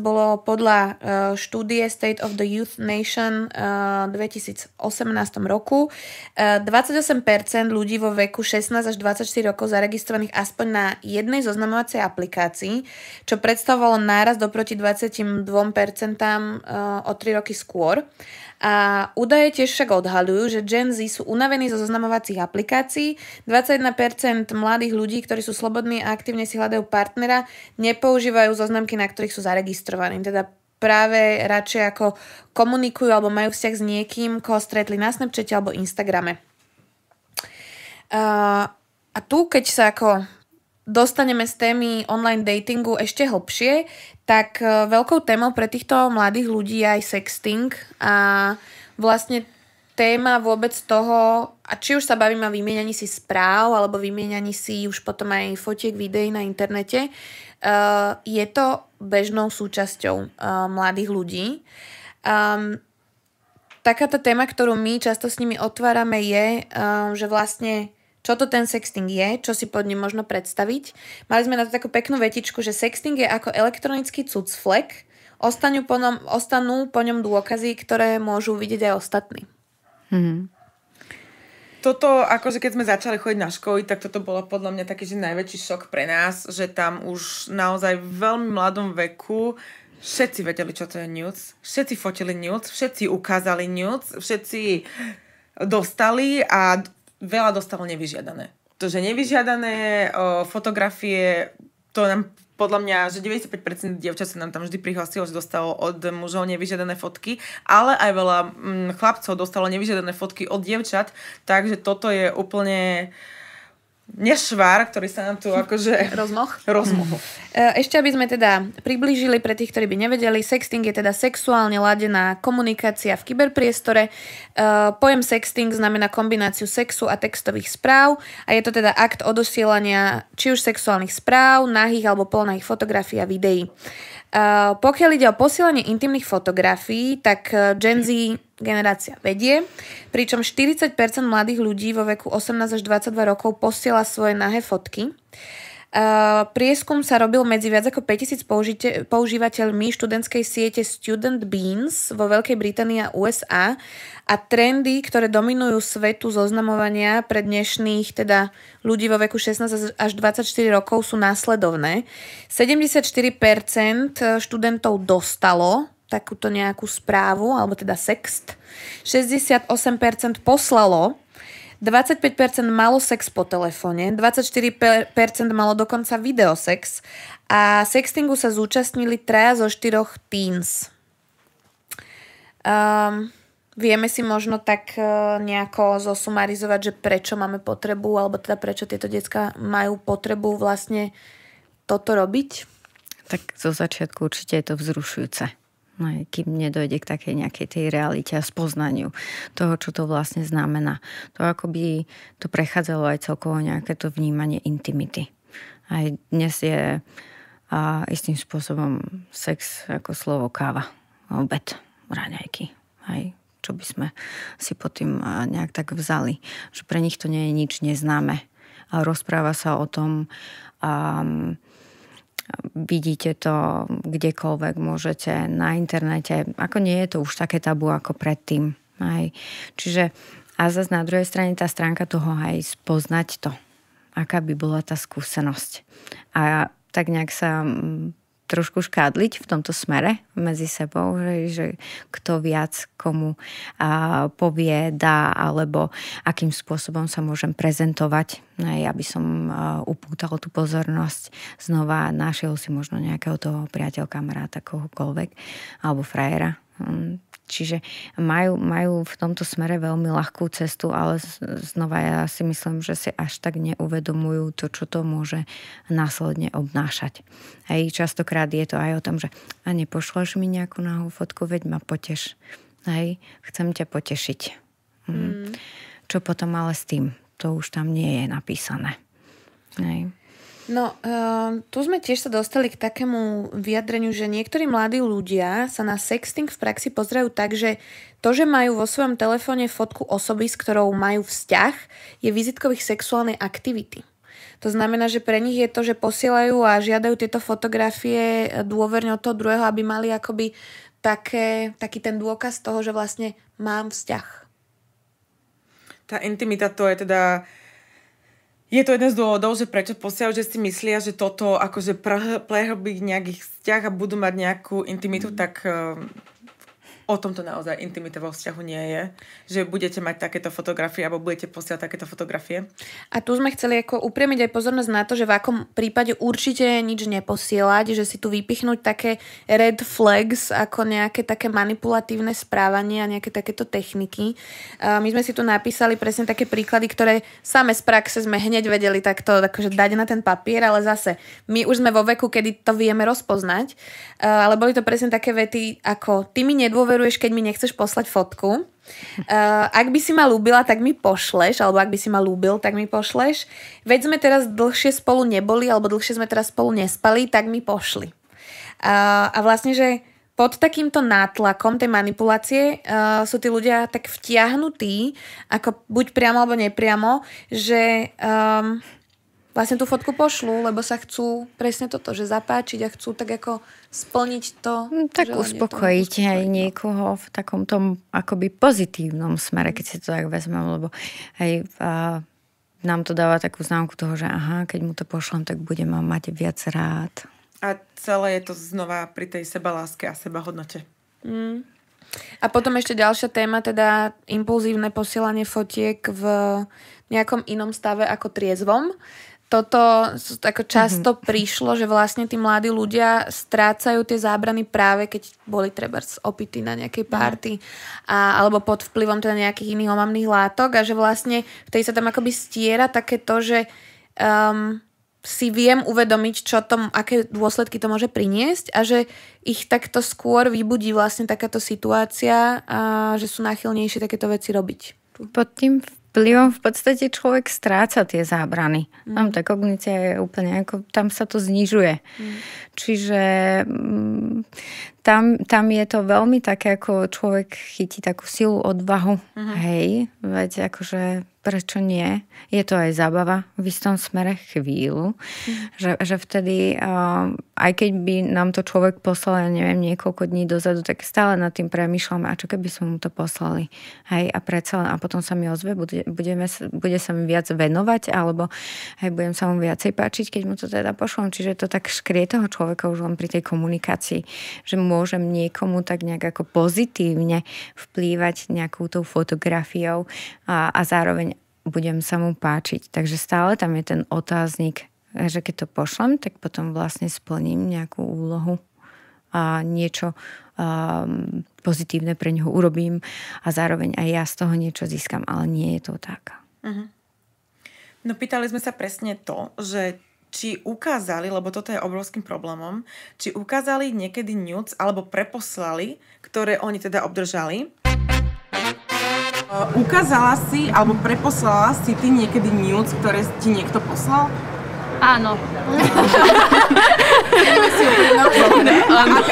bolo podľa uh, štúdie State of the Youth Nation uh, 2018 roku uh, 28% ľudí vo veku 16 až 24 rokov zaregistrovaných aspoň na jednej zoznamovacej aplikácii, čo predstavovalo náraz doproti 22% uh, o 3 roky skôr. Uh, a údaje tiež však odhaľujú, že Gen Z sú unavení zo zoznamovacích aplikácií, 21% mladých ľudí, ktorí sú slobodní a aktívne si hľadajú partnera, nepoužívajú zoznamky, na ktorých sú zaregistrovaní. Teda práve radšej ako komunikujú alebo majú vzťah s niekým, koho stretli na Snapchate alebo Instagrame. Uh, a tu, keď sa ako dostaneme z témy online datingu ešte hlbšie, tak e, veľkou témou pre týchto mladých ľudí je aj sexting a vlastne téma vôbec toho, a či už sa bavíme o vymieňaní si správ alebo vymieňaní si už potom aj fotiek, videí na internete, e, je to bežnou súčasťou e, mladých ľudí. Um, ehm, takáto téma, ktorú my často s nimi otvárame je, že vlastne čo to ten sexting je, čo si pod ním možno predstaviť. Mali sme na to takú peknú vetičku, že sexting je ako elektronický cucflek, ostanú po, nom, ostanú po ňom dôkazy, ktoré môžu vidieť aj ostatní. Hmm. Toto, akože keď sme začali chodiť na školy, tak toto bolo podľa mňa taký, že najväčší šok pre nás, že tam už naozaj v veľmi mladom veku všetci vedeli, čo to je nudes, všetci fotili nudes, všetci ukázali nudes, všetci dostali a veľa dostalo nevyžiadané. To, že nevyžiadané o, fotografie, to nám podľa mňa, že 95% dievčat sa nám tam vždy prihlasilo, že dostalo od mužov nevyžiadané fotky, ale aj veľa mm, chlapcov dostalo nevyžiadané fotky od dievčat, takže toto je úplne... Uh, nešvar, ktorý sa nám tu (laughs) akože... Rozmoh. Rozmoh. Mhm. E, ešte aby sme teda priblížili pre tých, ktorí by nevedeli, sexting je teda sexuálne ladená komunikácia v kyberpriestore. E, pojem sexting znamená kombináciu sexu a textových správ a je to teda akt odosielania či už sexuálnych správ, nahých alebo polnahých fotografií a videí. Eh, pokiaľ ide o posielanie intimných fotografií, tak eh, Gen Z generácia vedie, pričom 40% mladých ľudí vo veku 18 až 22 rokov posiela svoje nahé fotky. Uh, Eh, prieskum sa robil medzi viac ako 5000 použite- používateľmi študentskej siete Student Beans vo Veľkej Británii a USA a trendy, ktoré dominujú svetu zoznamovania pre dnešných teda ľudí vo veku 16 až 24 rokov sú následovné. 74% eh, študentov dostalo takúto nejakú správu, alebo teda sext. 68% poslalo 25% malo sex po telefóne, 24% malo dokonca videosex a sextingu sa zúčastnili traja zo štyroch teens. Um, vieme si možno tak e, nejako zosumarizovať, že prečo máme potrebu, alebo teda prečo tieto decka majú potrebu vlastne toto robiť? Tak zo začiatku určite je to vzrušujúce. No kým nedojde k takej nejakej tej realite a spoznaniu toho, čo to vlastne znamená. To ako by to prechádzalo aj celkovo nejaké to vnímanie intimity. Aj dnes je a istým spôsobom sex ako slovo káva, obed, raňajky. Aj čo by sme si po tým nejak tak vzali. Že pre nich to nie je nič neznáme. A rozpráva sa o tom, um, Vidíte to kdekoľvek môžete na internete. Ako nie je to už také tabu ako predtým. Aj. Čiže a zase na druhej strane tá stránka toho aj spoznať to, aká by bola tá skúsenosť. A tak nejak sa mm, trošku škádliť v tomto smere medzi sebou, že, že kto viac komu a, povie, dá, alebo akým spôsobom sa môžem prezentovať, no aj aby som a, upútal tú pozornosť znova, našiel si možno nejakého toho priateľ, kamaráta, kohokoľvek, alebo frajera. Hm. Čiže majú, majú v tomto smere veľmi ľahkú cestu, ale znova ja si myslím, že si až tak neuvedomujú to, čo to môže následne obnášať. Hej, častokrát je to aj o tom, že a nepošleš mi nejakú nahú fotku, veď ma poteš. Hej, chcem ťa potešiť. Hm. Mm. Čo potom ale s tým? To už tam nie je napísané. Hej. No, uh, tu sme tiež sa dostali k takému vyjadreniu, že niektorí mladí ľudia sa na sexting v praxi pozerajú tak, že to, že majú vo svojom telefóne fotku osoby, s ktorou majú vzťah, je vizitkových sexuálnej aktivity. To znamená, že pre nich je to, že posielajú a žiadajú tieto fotografie dôverne od toho druhého, aby mali akoby také, taký ten dôkaz toho, že vlastne mám vzťah. Tá intimita to je teda je to jeden z dôvodov, že prečo posiaľ, že si myslia, že toto akože prehlbí nejakých vzťah a budú mať nejakú intimitu, mm. tak ehm, o tomto naozaj intimita vo vzťahu nie je. Že budete mať takéto fotografie alebo budete posielať takéto fotografie. A tu sme chceli ako upriamiť aj pozornosť na to, že v akom prípade určite nič neposielať, že si tu vypichnúť také red flags ako nejaké také manipulatívne správanie a nejaké takéto techniky. My sme si tu napísali presne také príklady, ktoré same z praxe sme hneď vedeli takto akože dať na ten papier, ale zase my už sme vo veku, kedy to vieme rozpoznať, ale boli to presne také vety ako ty mi nedôveruješ ignoruješ, keď mi nechceš poslať fotku. Uh, ak by si ma lúbila, tak mi pošleš, alebo ak by si ma lúbil, tak mi pošleš. Veď sme teraz dlhšie spolu neboli, alebo dlhšie sme teraz spolu nespali, tak mi pošli. Uh, a vlastne, že pod takýmto nátlakom tej manipulácie uh, sú tí ľudia tak vtiahnutí, ako buď priamo alebo nepriamo, že um, vlastne tú fotku pošlú, lebo sa chcú presne toto, že zapáčiť a chcú tak ako splniť to. Mm, vlastne no, tak uspokojiť aj niekoho v takom tom akoby pozitívnom smere, keď si to tak vezmem, lebo aj a, nám to dáva takú známku toho, že aha, keď mu to pošlem, tak budem mať viac rád. A celé je to znova pri tej sebaláske a sebahodnote. Mm. A potom ešte ďalšia téma, teda impulzívne posielanie fotiek v nejakom inom stave ako triezvom toto ako často mm-hmm. prišlo, že vlastne tí mladí ľudia strácajú tie zábrany práve keď boli treba opity na nejakej mhm. párty a, alebo pod vplyvom teda nejakých iných omamných látok a že vlastne tej sa tam akoby stiera také to, že um, si viem uvedomiť, čo tom, aké dôsledky to môže priniesť a že ich takto skôr vybudí vlastne takáto situácia a že sú náchylnejšie takéto veci robiť. Pod tým vplyvom v podstate človek stráca tie zábrany. Mm. Tam tá kognícia je úplne ako, tam sa to znižuje. Mm. Čiže mm, tam, tam je to veľmi také, ako človek chytí takú silu, odvahu. Mm. Hej, veď akože prečo nie? Je to aj zábava v istom smere chvíľu, mm. že, že vtedy, uh, aj keď by nám to človek poslal, ja neviem, niekoľko dní dozadu, tak stále nad tým premyšľame, a čo keby sme mu to poslali. Hej, a predsa len, a potom sa mi ozve, bude, budeme, bude sa mi viac venovať, alebo hej, budem sa mu viacej páčiť, keď mu to teda pošlom. Čiže to tak škrie toho človeka už len pri tej komunikácii, že môžem niekomu tak nejak ako pozitívne vplývať nejakou tou fotografiou a, a zároveň budem sa mu páčiť. Takže stále tam je ten otáznik, že keď to pošlem, tak potom vlastne splním nejakú úlohu a niečo um, pozitívne pre neho urobím a zároveň aj ja z toho niečo získam, ale nie je to tak. Uh-huh. No pýtali sme sa presne to, že či ukázali, lebo toto je obrovským problémom, či ukázali niekedy nudes alebo preposlali, ktoré oni teda obdržali. Eh, ukázala si alebo preposlala si ty niekedy nudes, ktoré ti niekto poslal? Áno.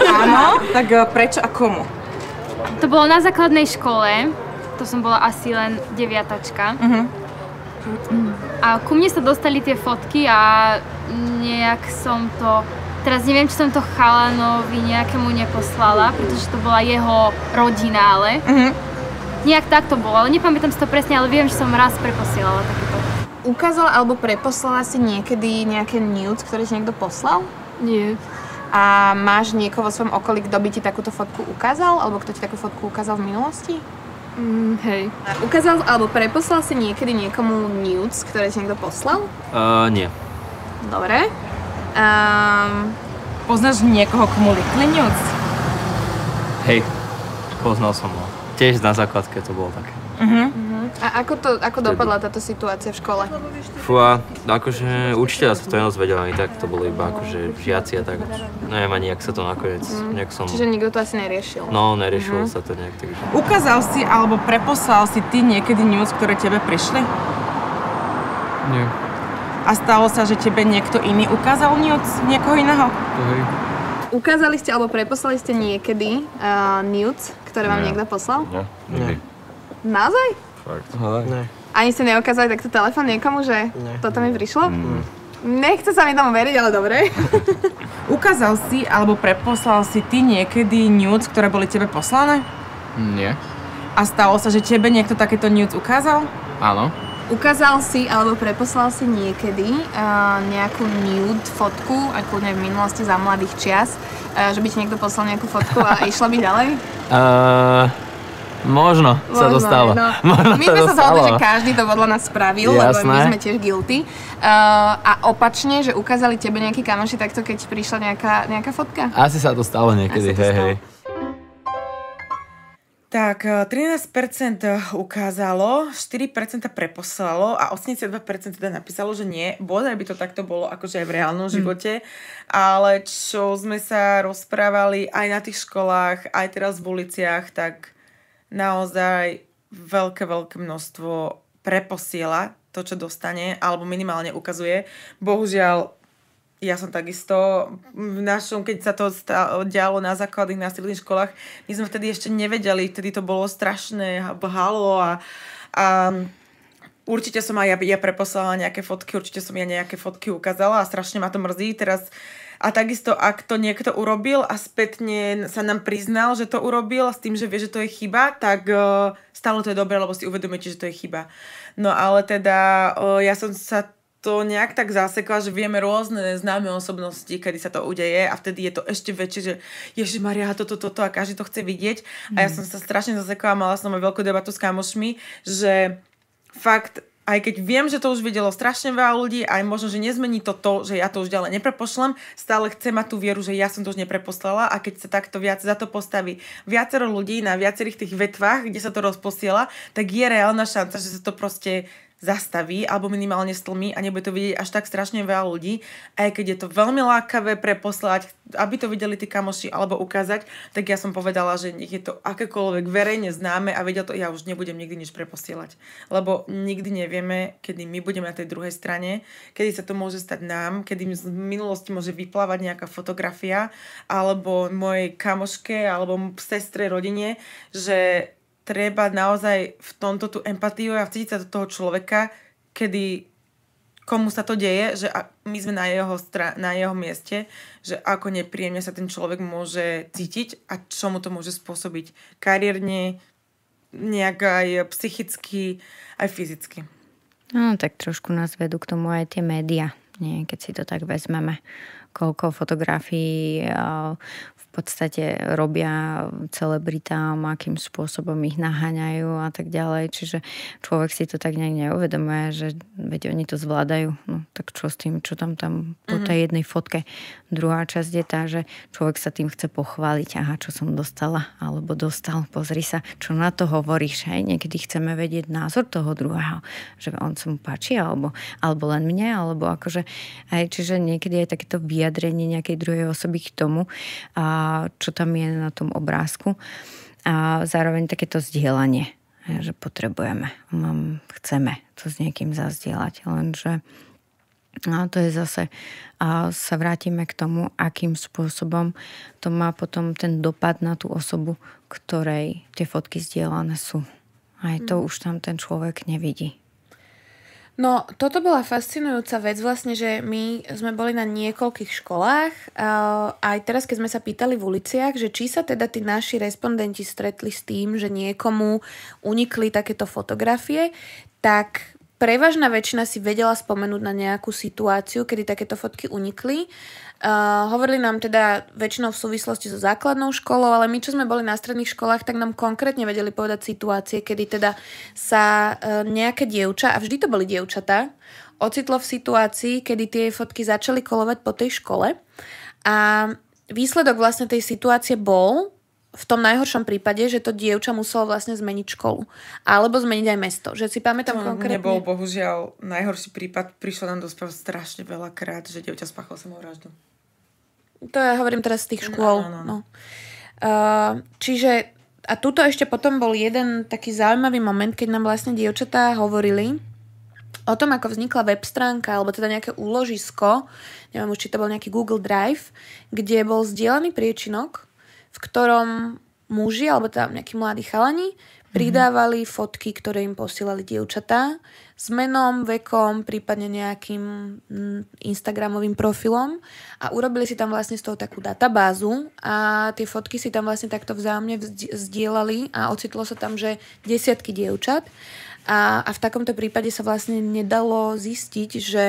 áno. Tak eh, prečo a komu? To bolo na základnej škole, to som bola asi len deviatačka. Uh-huh. A ku mne sa dostali tie fotky a nejak som to... Teraz neviem, či som to chalanovi nejakému neposlala, pretože to bola jeho rodina, ale... Uh-huh Nejak tak to bolo, ale nepamätám si to presne, ale viem, že som raz preposielala takéto. Ukázala alebo preposlala si niekedy nejaké nudes, ktoré ti niekto poslal? Nie. A máš niekoho vo svojom okolí, kto by ti takúto fotku ukázal? Alebo kto ti takú fotku ukázal v minulosti? Mm, hej. Ukázal alebo preposlal si niekedy niekomu nudes, ktoré ti niekto poslal? Uh, nie. Dobre. Um, poznáš niekoho, komu likli nudes? Hej, poznal som ho tiež na základke to bolo také. Uh-huh. A ako, to, ako dopadla táto situácia v škole? Fúha, akože učiteľa sa to jedno zvedela, ani tak to bolo iba akože žiaci a tak, neviem ani, ak sa to nakoniec, mm. nejak som... Čiže nikto to asi neriešil? No, neriešilo uh-huh. sa to nejak, takže... Ukázal si alebo preposlal si ty niekedy news, ktoré tebe prišli? Nie. A stalo sa, že tebe niekto iný ukázal news niekoho iného? To hej. Ukázali ste alebo preposlali ste niekedy uh, nudes, ktoré vám Nie. niekto poslal? Nie, nie. Naozaj? Fakt. Hej. Ani ste neukázali takto telefon niekomu, že Nie. toto mi prišlo? Mm. Nechce sa mi tomu veriť, ale dobre. (laughs) Ukázal si alebo preposlal si ty niekedy nudes, ktoré boli tebe poslané? Nie. A stalo sa, že tebe niekto takéto nudes ukázal? Áno. Ukázal si alebo preposlal si niekedy uh, nejakú nude fotku, ako ne v minulosti za mladých čias, uh, že by ti niekto poslal nejakú fotku a išla by ďalej? Uh, (laughs) eh, možno, možno sa to stalo. No. (laughs) Možno my sme sa zhodli, že každý to podľa nás spravil, Jasné. lebo my sme tiež guilty. Uh, a opačne, že ukázali tebe nejaký kamoši takto, keď prišla nejaká, nejaká fotka? Asi sa to stalo niekedy, hej, hej, Hey. Tak 13% eh, eh, ukázalo, 4% preposlalo a 82% teda napísalo, že nie. Bodaj by to takto bolo akože aj v reálnom hm. živote. Hmm. Ale čo sme sa rozprávali aj na tých školách, aj teraz v uliciach, tak naozaj veľké, veľké množstvo preposiela to, čo dostane, alebo minimálne ukazuje. Bohužiaľ, ja som takisto v našom, keď sa to stalo, dialo na základných, na stredných školách, my sme vtedy ešte nevedeli, vtedy to bolo strašné halo a, a určite som aj ja, ja preposlala nejaké fotky, určite som ja nejaké fotky ukázala a strašne ma to mrzí teraz. A takisto, ak to niekto urobil a spätne sa nám priznal, že to urobil s tým, že vie, že to je chyba, tak e, stále to je dobré, lebo si uvedomíte, že to je chyba. No ale teda e, ja som sa to nejak tak zasekla, že vieme rôzne známe osobnosti, kedy sa to udeje a vtedy je to ešte väčšie, že Ježiš Maria, toto, toto to, a každý to chce vidieť. Mm. A ja mhm. som sa strašne zasekla, mala som aj veľkú debatu s kamošmi, že fakt aj keď viem, že to už videlo strašne veľa ľudí, aj možno, že nezmení to to, že ja to už ďalej neprepošlem, stále chcem mať tú vieru, že ja som to už nepreposlala a keď sa takto viac za to postaví viacero ľudí na viacerých tých vetvách, kde sa to rozposiela, tak je reálna šanca, že sa to proste zastaví alebo minimálne stlmí a nebude to vidieť až tak strašne veľa ľudí. Aj keď je to veľmi lákavé preposlať, aby to videli tí kamoši alebo ukázať, tak ja som povedala, že nech je to akékoľvek verejne známe a vedia to, ja už nebudem nikdy nič preposielať. Lebo nikdy nevieme, kedy my budeme na tej druhej strane, kedy sa to môže stať nám, kedy z minulosti môže vyplávať nejaká fotografia alebo mojej kamoške alebo sestre, rodine, že treba naozaj v tomto tú empatiu a vcítiť sa do toho človeka, kedy komu sa to deje, že my sme na jeho, stra- na jeho mieste, že ako nepríjemne sa ten človek môže cítiť a čo mu to môže spôsobiť kariérne, nejak aj psychicky, aj fyzicky. No, tak trošku nás vedú k tomu aj tie médiá, keď si to tak vezmeme. Koľko fotografií podstate robia celebritám, akým spôsobom ich naháňajú a tak ďalej. Čiže človek si to tak nejak neuvedomuje, že veď oni to zvládajú. No tak čo s tým, čo tam tam po mhm. tej jednej fotke. Druhá časť je tá, že človek sa tým chce pochváliť. Aha, čo som dostala, alebo dostal, pozri sa, čo na to hovoríš. Hej? Niekedy chceme vedieť názor toho druhého, že on sa mu páči, alebo, alebo len mne, alebo akože, aj, čiže niekedy je takéto vyjadrenie nejakej druhej osoby k tomu, a čo tam je na tom obrázku. A zároveň takéto zdieľanie, že potrebujeme, mám, chceme to s niekým zazdieľať. Lenže No to je zase, a sa vrátime k tomu, akým spôsobom to má potom ten dopad na tú osobu, ktorej tie fotky zdieľané sú. Aj to mm. už tam ten človek nevidí. No, toto bola fascinujúca vec vlastne, že my sme boli na niekoľkých školách a aj teraz, keď sme sa pýtali v uliciach, že či sa teda tí naši respondenti stretli s tým, že niekomu unikli takéto fotografie, tak prevažná väčšina si vedela spomenúť na nejakú situáciu, kedy takéto fotky unikli. Uh, hovorili nám teda väčšinou v súvislosti so základnou školou, ale my, čo sme boli na stredných školách, tak nám konkrétne vedeli povedať situácie, kedy teda sa uh, nejaké dievča, a vždy to boli dievčatá, ocitlo v situácii, kedy tie fotky začali kolovať po tej škole. A výsledok vlastne tej situácie bol, v tom najhoršom prípade, že to dievča muselo vlastne zmeniť školu. Alebo zmeniť aj mesto. Že si pamätám to konkrétne... nebol bohužiaľ najhorší prípad. Prišlo nám do správ strašne veľa krát, že dievča spáchalo samovraždu. To ja hovorím teraz z tých no, škôl. No, no, no. No. Uh, čiže a tuto ešte potom bol jeden taký zaujímavý moment, keď nám vlastne dievčatá hovorili o tom, ako vznikla web stránka, alebo teda nejaké úložisko, neviem už, či to bol nejaký Google Drive, kde bol zdieľaný priečinok v ktorom muži, alebo tam teda nejakí mladí chalani, mhm. pridávali mm-hmm. fotky, ktoré im posielali dievčatá s menom, vekom, prípadne nejakým mm, Instagramovým profilom a urobili si tam vlastne z toho takú databázu a tie fotky si tam vlastne takto vzájomne vzdielali a ocitlo sa tam, že desiatky dievčat a, a v takomto prípade sa vlastne nedalo zistiť, že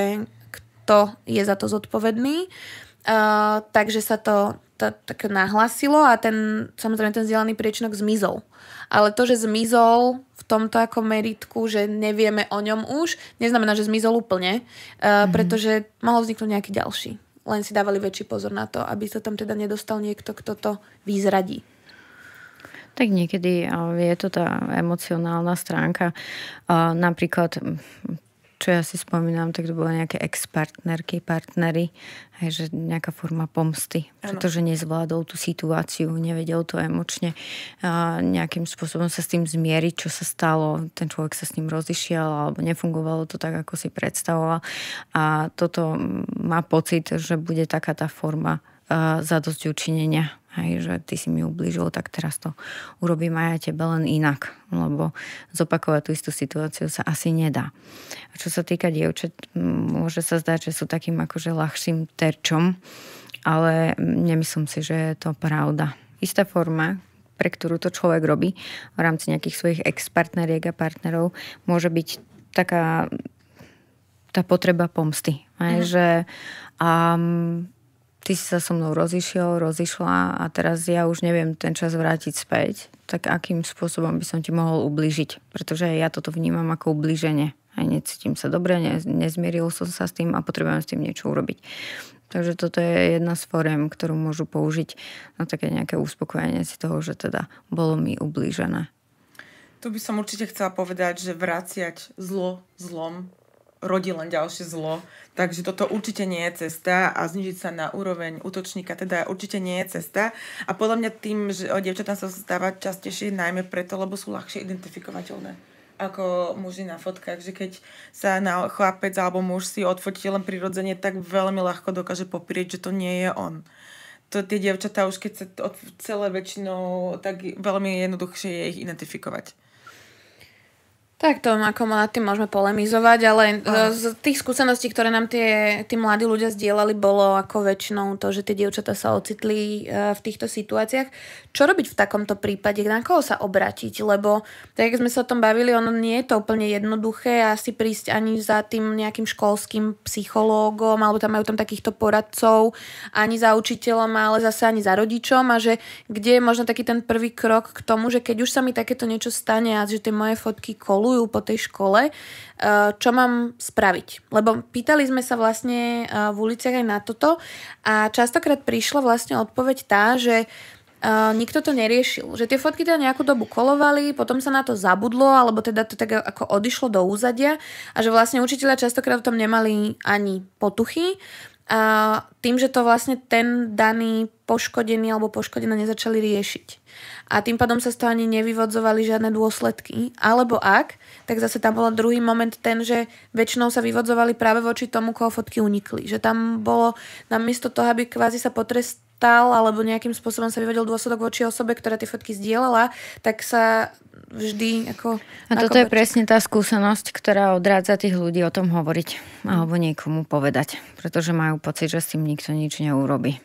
kto je za to zodpovedný. Uh, takže sa to tak nahlasilo a ten, samozrejme ten zelený priečnok zmizol. Ale to, že zmizol v tomto ako meritku, že nevieme o ňom už, neznamená, že zmizol úplne, mm-hmm. pretože mohol vzniknúť nejaký ďalší. Len si dávali väčší pozor na to, aby sa tam teda nedostal niekto, kto to vyzradí. Tak niekedy eh, je to tá emocionálna stránka. Eh, napríklad hm, čo ja si spomínam, tak to boli nejaké ex-partnerky, partnery, aj že nejaká forma pomsty, pretože nezvládol tú situáciu, nevedel to emočne a nejakým spôsobom sa s tým zmieriť, čo sa stalo, ten človek sa s ním rozišiel alebo nefungovalo to tak, ako si predstavoval a toto má pocit, že bude taká tá forma uh, zadosť učinenia Hej, že ty si mi ublížil, tak teraz to urobím aj ja tebe len inak, lebo zopakovať tú istú situáciu sa asi nedá. A čo sa týka dievčat, môže sa zdať, že sú takým akože ľahším terčom, ale nemyslím si, že je to pravda. Istá forma, pre ktorú to človek robí v rámci nejakých svojich ex-partneriek a partnerov, môže byť taká tá potreba pomsty. Mm. Že, um, ty si sa so mnou rozišiel, rozišla a teraz ja už neviem ten čas vrátiť späť, tak akým spôsobom by som ti mohol ubližiť? Pretože ja toto vnímam ako ubliženie. Aj necítim sa dobre, ne, nezmieril som sa s tým a potrebujem s tým niečo urobiť. Takže toto je jedna z fóriem, ktorú môžu použiť na také nejaké uspokojenie si toho, že teda bolo mi ublížené. Tu by som určite chcela povedať, že vraciať zlo zlom rodí len ďalšie zlo. Takže toto určite nie je cesta a znižiť sa na úroveň útočníka teda určite nie je cesta. A podľa mňa tým, že dievčatá sa stáva častejšie najmä preto, lebo sú ľahšie identifikovateľné ako muži na fotkách, že keď sa na chlapec alebo muž si odfotí len prirodzene, tak veľmi ľahko dokáže poprieť, že to nie je on to tie dievčatá už keď sa od celé väčšinou, tak veľmi jednoduchšie je ich identifikovať. Tak to ako nad tým môžeme polemizovať, ale e, z tých skúseností, ktoré nám tie, tí mladí ľudia zdieľali, bolo ako väčšinou to, že tie dievčatá sa ocitli e, v týchto situáciách. Čo robiť v takomto prípade? Na koho sa obratiť? Lebo tak, ako sme sa o tom bavili, ono nie je to úplne jednoduché asi prísť ani za tým nejakým školským psychológom, alebo tam majú tam takýchto poradcov, ani za učiteľom, ale zase ani za rodičom a že kde je možno taký ten prvý krok k tomu, že keď už sa mi takéto niečo stane a že tie moje fotky kolu volajú po tej škole, eh, čo mám spraviť. Lebo pýtali sme sa vlastne eh, v uliciach aj na toto a častokrát prišla vlastne odpoveď tá, že eh, nikto to neriešil. Že tie fotky teda nejakú dobu kolovali, potom sa na to zabudlo, alebo teda to tak ako odišlo do úzadia a že vlastne učiteľa častokrát v tom nemali ani potuchy a tým, že to vlastne ten daný poškodený alebo poškodená nezačali riešiť. A tým pádom sa z toho ani nevyvodzovali žiadne dôsledky. Alebo ak, tak zase tam bol druhý moment ten, že väčšinou sa vyvodzovali práve voči tomu, koho fotky unikli. Že tam bolo, namiesto toho, aby kvázi sa potrestal alebo nejakým spôsobom sa vyvodil dôsledok voči osobe, ktorá tie fotky zdieľala, tak sa vždy ako... A toto ako je presne tá skúsenosť, ktorá odrádza tých ľudí o tom hovoriť alebo niekomu povedať, pretože majú pocit, že s tým nikto nič neurobi.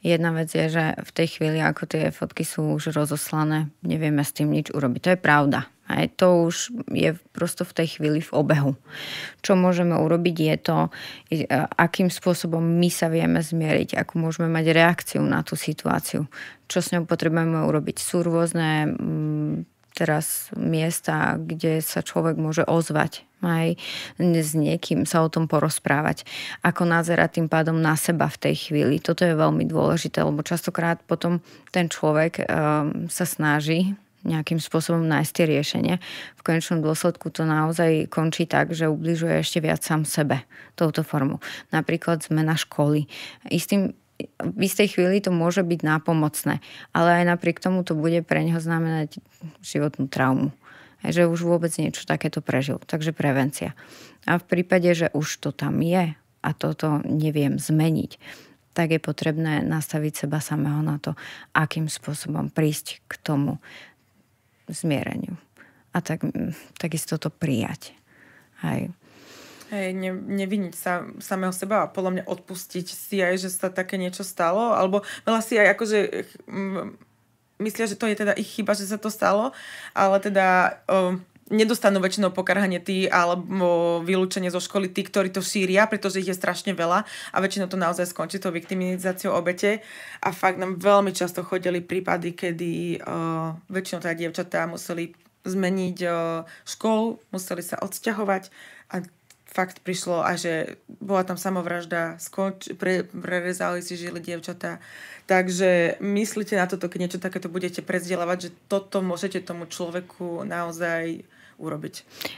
Jedna vec je, že v tej chvíli, ako tie fotky sú už rozoslané, nevieme s tým nič urobiť. To je pravda. Aj to už je prosto v tej chvíli v obehu. Čo môžeme urobiť je to, e, akým spôsobom my sa vieme zmieriť, ako môžeme mať reakciu na tú situáciu. Čo s ňou potrebujeme urobiť. Sú rôzne mm, teraz miesta, kde sa človek môže ozvať aj s niekým sa o tom porozprávať. Ako nazerať tým pádom na seba v tej chvíli. Toto je veľmi dôležité, lebo častokrát potom ten človek um, sa snaží nejakým spôsobom nájsť tie riešenie. V konečnom dôsledku to naozaj končí tak, že ubližuje ešte viac sám sebe touto formu. Napríklad zmena školy. Istým v istej chvíli to môže byť nápomocné, ale aj napriek tomu to bude pre neho znamenať životnú traumu. Že už vôbec niečo takéto prežil. Takže prevencia. A v prípade, že už to tam je a toto neviem zmeniť, tak je potrebné nastaviť seba samého na to, akým spôsobom prísť k tomu zmiereniu. A tak, takisto to prijať. Aj Hej, ne, neviniť sa samého seba a podľa mňa odpustiť si aj, že sa také niečo stalo, alebo veľa si aj akože myslia, že to je teda ich chyba, že sa to stalo, ale teda o, nedostanú väčšinou pokarhanie tí alebo vylúčenie zo školy tí, ktorí to šíria, pretože ich je strašne veľa a väčšinou to naozaj skončí to viktimizáciou obete. A fakt nám veľmi často chodili prípady, kedy o, väčšinou teda dievčatá museli zmeniť školu, museli sa odsťahovať a fakt prišlo a že bola tam samovražda, skonč- pre, prerezali si žili dievčatá. Takže myslíte na toto, keď niečo takéto budete prezdielavať, že toto môžete tomu človeku naozaj urobiť.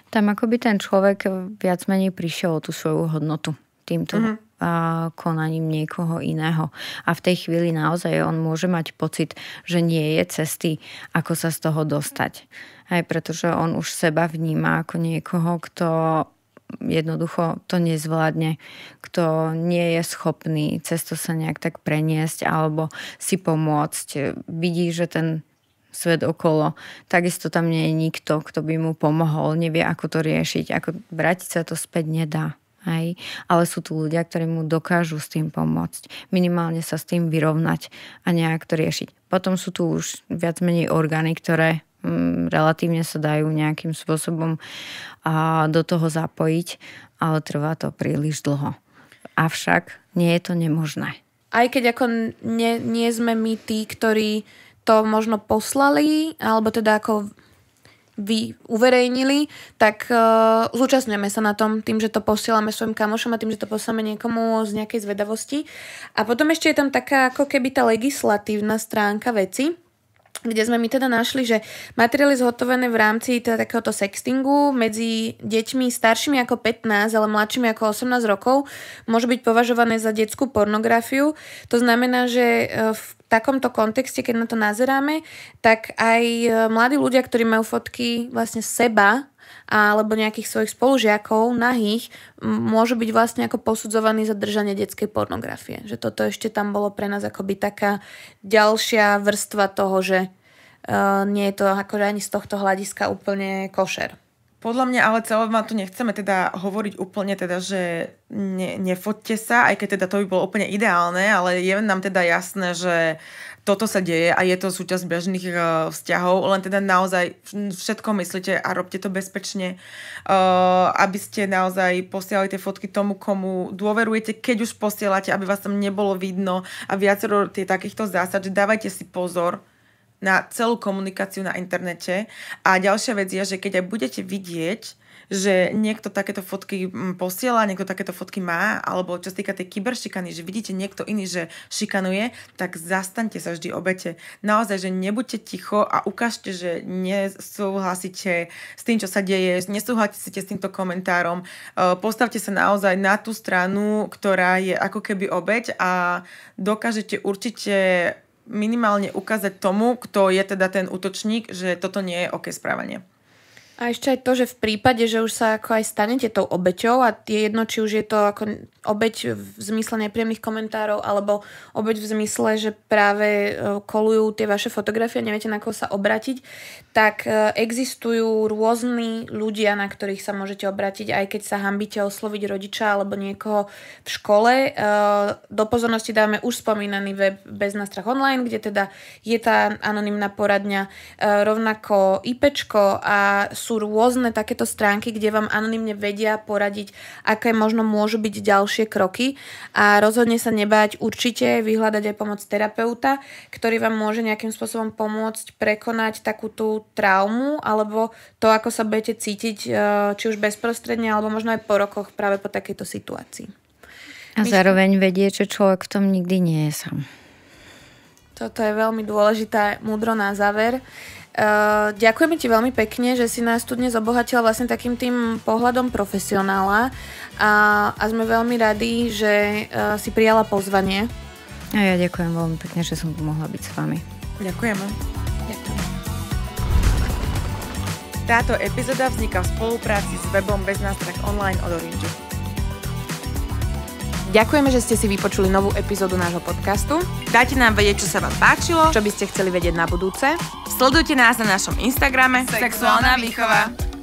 Tam akoby ten človek viac menej prišiel o tú svoju hodnotu týmto mm-hmm. Uh, konaním niekoho iného. A v tej chvíli naozaj on môže mať pocit, že nie je cesty, ako sa z toho dostať. Aj pretože on už seba vníma ako niekoho, kto jednoducho to nezvládne, kto nie je schopný cez to sa nejak tak preniesť alebo si pomôcť. Vidí, že ten svet okolo. Takisto tam nie je nikto, kto by mu pomohol, nevie, ako to riešiť, ako vrátiť sa to späť nedá. Hej. Ale sú tu ľudia, ktorí mu dokážu s tým pomôcť. Minimálne sa s tým vyrovnať a nejak to riešiť. Potom sú tu už viac menej orgány, ktoré Mm, relatívne sa dajú nejakým spôsobom a, do toho zapojiť, ale trvá to príliš dlho. Avšak nie je to nemožné. Aj keď ako nie, nie sme my tí, ktorí to možno poslali, alebo teda ako vy uverejnili, tak uh, zúčastňujeme sa na tom tým, že to posielame svojim kamošom a tým, že to posielame niekomu z nejakej zvedavosti. A potom ešte je tam taká ako keby tá legislatívna stránka veci, kde sme mi teda našli, že materiály zhotovené v rámci teda takéhoto sextingu medzi deťmi staršími ako 15, ale mladšími ako 18 rokov môžu byť považované za detskú pornografiu. To znamená, že e, v takomto kontexte, keď na to nazeráme, tak aj e, mladí ľudia, ktorí majú fotky vlastne seba alebo nejakých svojich spolužiakov nahých môže byť vlastne ako posudzovaný za držanie detskej pornografie. Že toto ešte tam bolo pre nás akoby taká ďalšia vrstva toho, že uh, nie je to akože ani z tohto hľadiska úplne košer. Podľa mňa ale celom tu nechceme teda hovoriť úplne teda, že ne, nefoďte sa, aj keď teda to by bolo úplne ideálne, ale je nám teda jasné, že toto sa deje a je to súčasť bežných uh, vzťahov, len teda naozaj všetko myslíte a robte to bezpečne, uh, aby ste naozaj posielali tie fotky tomu, komu dôverujete, keď už posielate, aby vás tam nebolo vidno a viacero tie takýchto zásad, že dávajte si pozor na celú komunikáciu na internete. A ďalšia vec je, že keď aj budete vidieť že niekto takéto fotky mm, posiela, niekto takéto fotky má, alebo čo sa týka tej kyberšikany, že vidíte niekto iný, že šikanuje, tak zastaňte sa vždy obete. Naozaj, že nebuďte ticho a ukážte, že nesúhlasíte s tým, čo sa deje, nesúhlasíte s týmto komentárom. Postavte sa naozaj na tú stranu, ktorá je ako keby obeť a dokážete určite minimálne ukázať tomu, kto je teda ten útočník, že toto nie je OK správanie. A ešte aj to, že v prípade, že už sa ako aj stanete tou obeťou a je jedno, či už je to ako obeť v zmysle nepriemných komentárov alebo obeť v zmysle, že práve e, kolujú tie vaše fotografie a neviete na koho sa obratiť, tak e, existujú rôzni ľudia, na ktorých sa môžete obratiť, aj keď sa hambíte osloviť rodiča alebo niekoho v škole. E, do pozornosti dáme už spomínaný web bez nástrah online, kde teda je tá anonimná poradňa, rovnako IPčko a sú rôzne takéto stránky, kde vám anonymne vedia poradiť, aké možno môžu byť ďalšie kroky a rozhodne sa nebáť určite vyhľadať aj pomoc terapeuta, ktorý vám môže nejakým spôsobom pomôcť prekonať takú tú traumu alebo to, ako sa budete cítiť, e, či už bezprostredne alebo možno aj po rokoch práve po takejto situácii. A zároveň vedie, že človek v tom nikdy nie je sám. Toto je veľmi dôležité, múdro na záver. Eh, ďakujeme ti veľmi pekne, že si nás tu dnes obohatila vlastne takým tým pohľadom profesionála a, a sme veľmi radi, že uh, si prijala pozvanie. A ja ďakujem veľmi pekne, že som tu mohla byť s vami. Ďakujeme. Ďakujem. Táto epizóda vzniká v spolupráci s webom Bez nástrah online od Orange. Ďakujeme, že ste si vypočuli novú epizódu nášho podcastu. Dajte nám vedieť, čo sa vám páčilo, čo by ste chceli vedieť na budúce. Sledujte nás na našom Instagrame Sexuálna výchova.